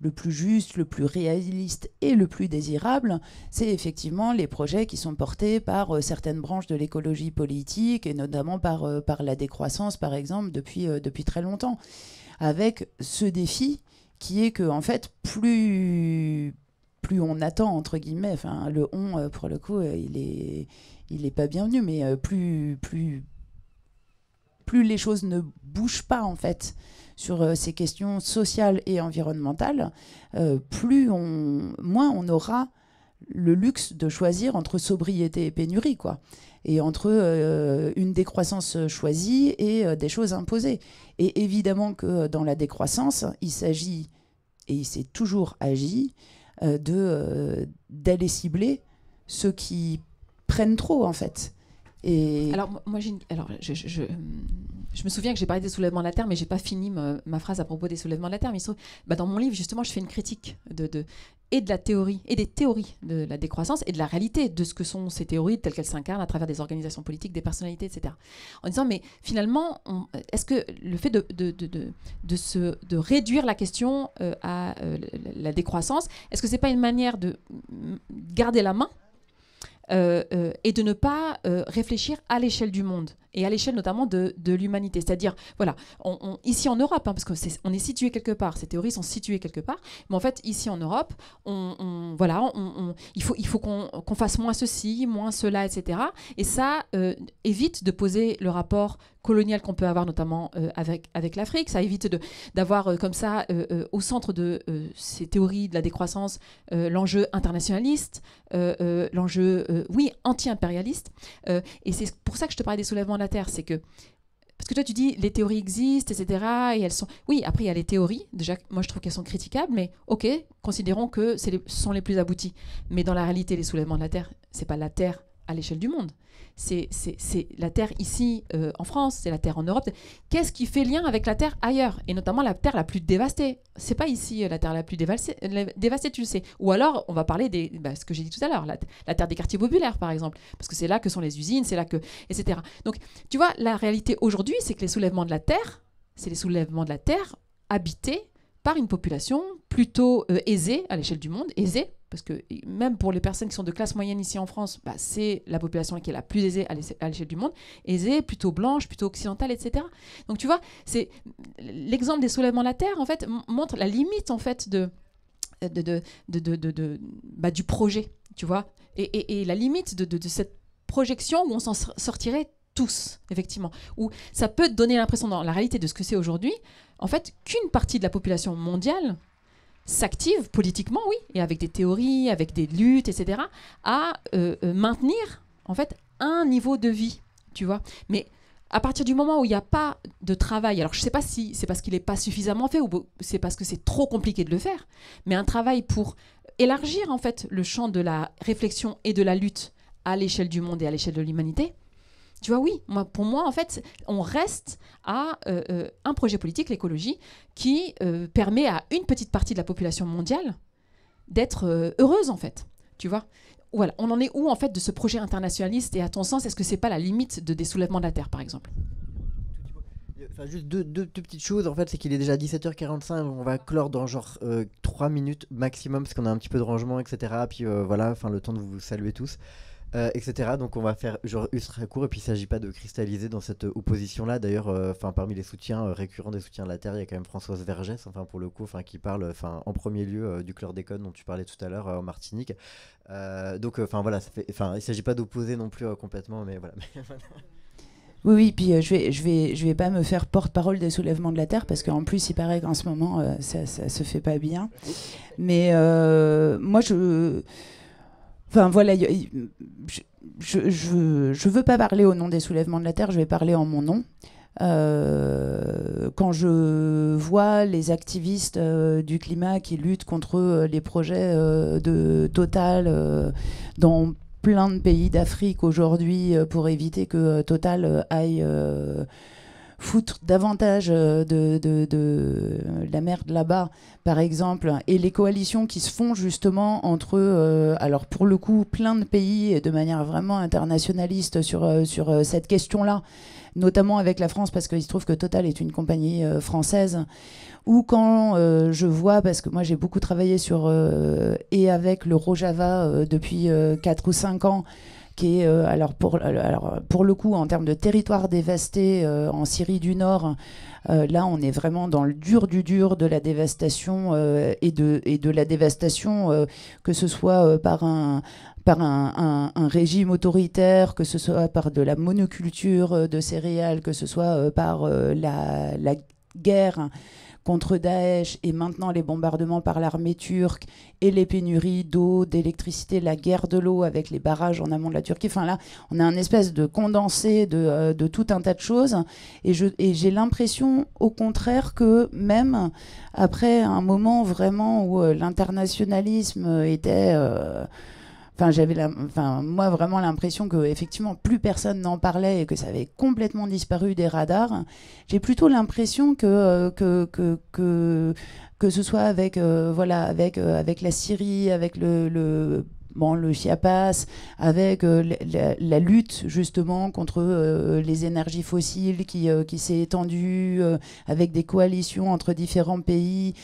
le plus juste, le plus réaliste et le plus désirable, c'est effectivement les projets qui sont portés par certaines branches de l'écologie politique et notamment par, par la décroissance, par exemple, depuis, depuis très longtemps avec ce défi qui est que en fait plus plus on attend entre guillemets, enfin le on euh, pour le coup euh, il est pas bienvenu, mais euh, plus plus plus les choses ne bougent pas en fait sur ces questions sociales et environnementales, plus on moins on aura le luxe de choisir entre sobriété et pénurie quoi et entre euh, une décroissance euh, choisie et euh, des choses imposées. Et évidemment que dans la décroissance, il s'agit, et il s'est toujours agi, de d'aller cibler ceux qui prennent trop en fait. Alors moi j'ai alors je, je me souviens que j'ai parlé des soulèvements de la Terre, mais j'ai pas fini ma, phrase à propos des soulèvements de la Terre. Mais bah, dans mon livre, justement, je fais une critique de, et de la théorie et des théories de la décroissance et de la réalité de ce que sont ces théories telles qu'elles s'incarnent à travers des organisations politiques, des personnalités, etc. En disant, mais finalement, est-ce que le fait de, de, de, de réduire la question euh, à euh, la décroissance, est-ce que c'est pas une manière de mm, garder la main euh, et de ne pas réfléchir à l'échelle du monde et à l'échelle notamment de, de l'humanité. C'est-à-dire, voilà, on, ici en Europe, hein, parce qu'on est, on est situé quelque part, ces théories sont situées quelque part, mais en fait, ici en Europe, on, voilà, il faut, il faut qu'on fasse moins ceci, moins cela, etc. Et ça euh, évite de poser le rapport colonial qu'on peut avoir notamment euh, avec, avec l'Afrique. Ça évite d'avoir euh, comme ça au centre de ces théories de la décroissance l'enjeu internationaliste, l'enjeu, oui, anti-impérialiste. et c'est pour ça que je te parlais des soulèvements la Terre, c'est que parce que toi, tu dis, les théories existent, etc. Et elles sont. Oui, après, il y a les théories. Déjà, moi, je trouve qu'elles sont critiquables, mais OK, considérons que ce sont les plus abouties. Mais dans la réalité, les soulèvements de la Terre, c'est pas la Terre à l'échelle du monde. C'est la Terre ici euh, en France, c'est la Terre en Europe. Qu'est-ce qui fait lien avec la Terre ailleurs Et notamment la Terre la plus dévastée. C'est pas ici euh, la Terre la plus euh, dévastée, tu le sais. Ou alors, on va parler de bah, ce que j'ai dit tout à l'heure, la, Terre des quartiers populaires, par exemple. Parce que c'est là que sont les usines, c'est là que... etc. Donc, tu vois, la réalité aujourd'hui, c'est que les soulèvements de la Terre, c'est les soulèvements de la Terre habités par une population plutôt aisée à l'échelle du monde, aisée parce que même pour les personnes qui sont de classe moyenne ici en France, bah, c'est la population qui est la plus aisée à l'échelle du monde, aisée, plutôt blanche, plutôt occidentale, etc. Donc tu vois, c'est l'exemple des soulèvements de la terre en fait montre la limite en fait de, de, bah, du projet, tu vois, et, la limite de cette projection où on s'en sortirait tous, effectivement. où ça peut donner l'impression, dans la réalité de ce que c'est aujourd'hui, en fait, qu'une partie de la population mondiale s'active politiquement, oui, et avec des théories, avec des luttes, etc., à euh, euh, maintenir en fait un niveau de vie, tu vois. Mais à partir du moment où il n'y a pas de travail, alors je ne sais pas si c'est parce qu'il n'est pas suffisamment fait ou c'est parce que c'est trop compliqué de le faire, mais un travail pour élargir en fait le champ de la réflexion et de la lutte à l'échelle du monde et à l'échelle de l'humanité, tu vois, oui, moi, pour moi, en fait, on reste à euh, euh, un projet politique, l'écologie, qui euh, permet à une petite partie de la population mondiale d'être heureuse, en fait. Tu vois voilà, on en est où en fait de ce projet internationaliste et à ton sens, est-ce que c'est pas la limite de des soulèvements de la Terre par exemple juste deux, petites choses, en fait, c'est qu'il est déjà 17h45, on va clore dans genre trois minutes maximum, parce qu'on a un petit peu de rangement, etc. Puis voilà, enfin, le temps de vous saluer tous. Euh, etc. Donc on va faire genre ultra court et puis il ne s'agit pas de cristalliser dans cette opposition là. D'ailleurs, euh, enfin parmi les soutiens euh, récurrents des soutiens de la Terre, il y a quand même Françoise Vergès, enfin pour le coup, enfin qui parle, enfin en premier lieu du chlordécone dont tu parlais tout à l'heure en Martinique. donc enfin voilà, ça enfin il s'agit pas d'opposer non plus complètement, [laughs] mais voilà. Oui, oui, puis je vais, je vais, je vais pas me faire porte-parole des soulèvements de la terre parce qu'en plus, il paraît qu'en ce moment, ça, ne se fait pas bien. Mais moi, je, Enfin voilà, je ne veux pas parler au nom des soulèvements de la Terre, je vais parler en mon nom. Euh, quand je vois les activistes euh, du climat qui luttent contre euh, les projets de Total dans plein de pays d'Afrique aujourd'hui pour éviter que Total aille foutre davantage euh, de, de, de la merde là-bas, par exemple, et les coalitions qui se font justement entre, euh, alors pour le coup, plein de pays et de manière vraiment internationaliste sur, euh, sur cette question-là, notamment avec la France, parce qu'il se trouve que Total est une compagnie française, ou quand je vois, parce que moi j'ai beaucoup travaillé sur et avec le Rojava depuis 4 ou 5 ans, euh, euh, alors pour le coup en termes de territoire dévasté euh, en Syrie du Nord. là, on est vraiment dans le dur du dur de la dévastation et de la dévastation que ce soit par un par régime autoritaire, que ce soit par de la monoculture de céréales, que ce soit par la guerre contre Daesh et maintenant les bombardements par l'armée turque et les pénuries d'eau, d'électricité, la guerre de l'eau avec les barrages en amont de la Turquie. Enfin là, on a un espèce de condensé de, euh, tout un tas de choses. Et, j'ai l'impression, au contraire, que même après un moment vraiment où euh, l'internationalisme était... Euh, Enfin, j'avais, enfin, moi vraiment l'impression que effectivement plus personne n'en parlait et que ça avait complètement disparu des radars. J'ai plutôt l'impression que, euh, que, que, que que ce soit avec euh, voilà avec euh, avec la Syrie, avec le, le bon, le Chiapas, avec la, lutte justement contre les énergies fossiles qui, qui s'est étendue, avec des coalitions entre différents pays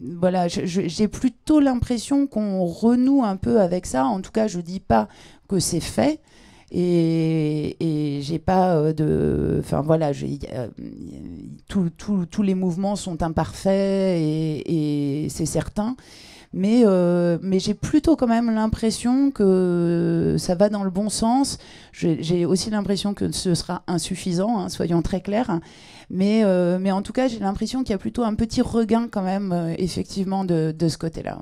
voilà, j'ai plutôt l'impression qu'on renoue un peu avec ça. En tout cas, je dis pas que c'est fait. Et, j'ai pas euh, de. Enfin voilà, euh, tous les mouvements sont imparfaits et, c'est certain. Euh, mais, j'ai plutôt quand même l'impression que ça va dans le bon sens. J'ai aussi l'impression que ce sera insuffisant, hein, soyons très clairs. Mais, euh, mais en tout cas, j'ai l'impression qu'il y a plutôt un petit regain quand même, euh, effectivement, de, ce côté-là.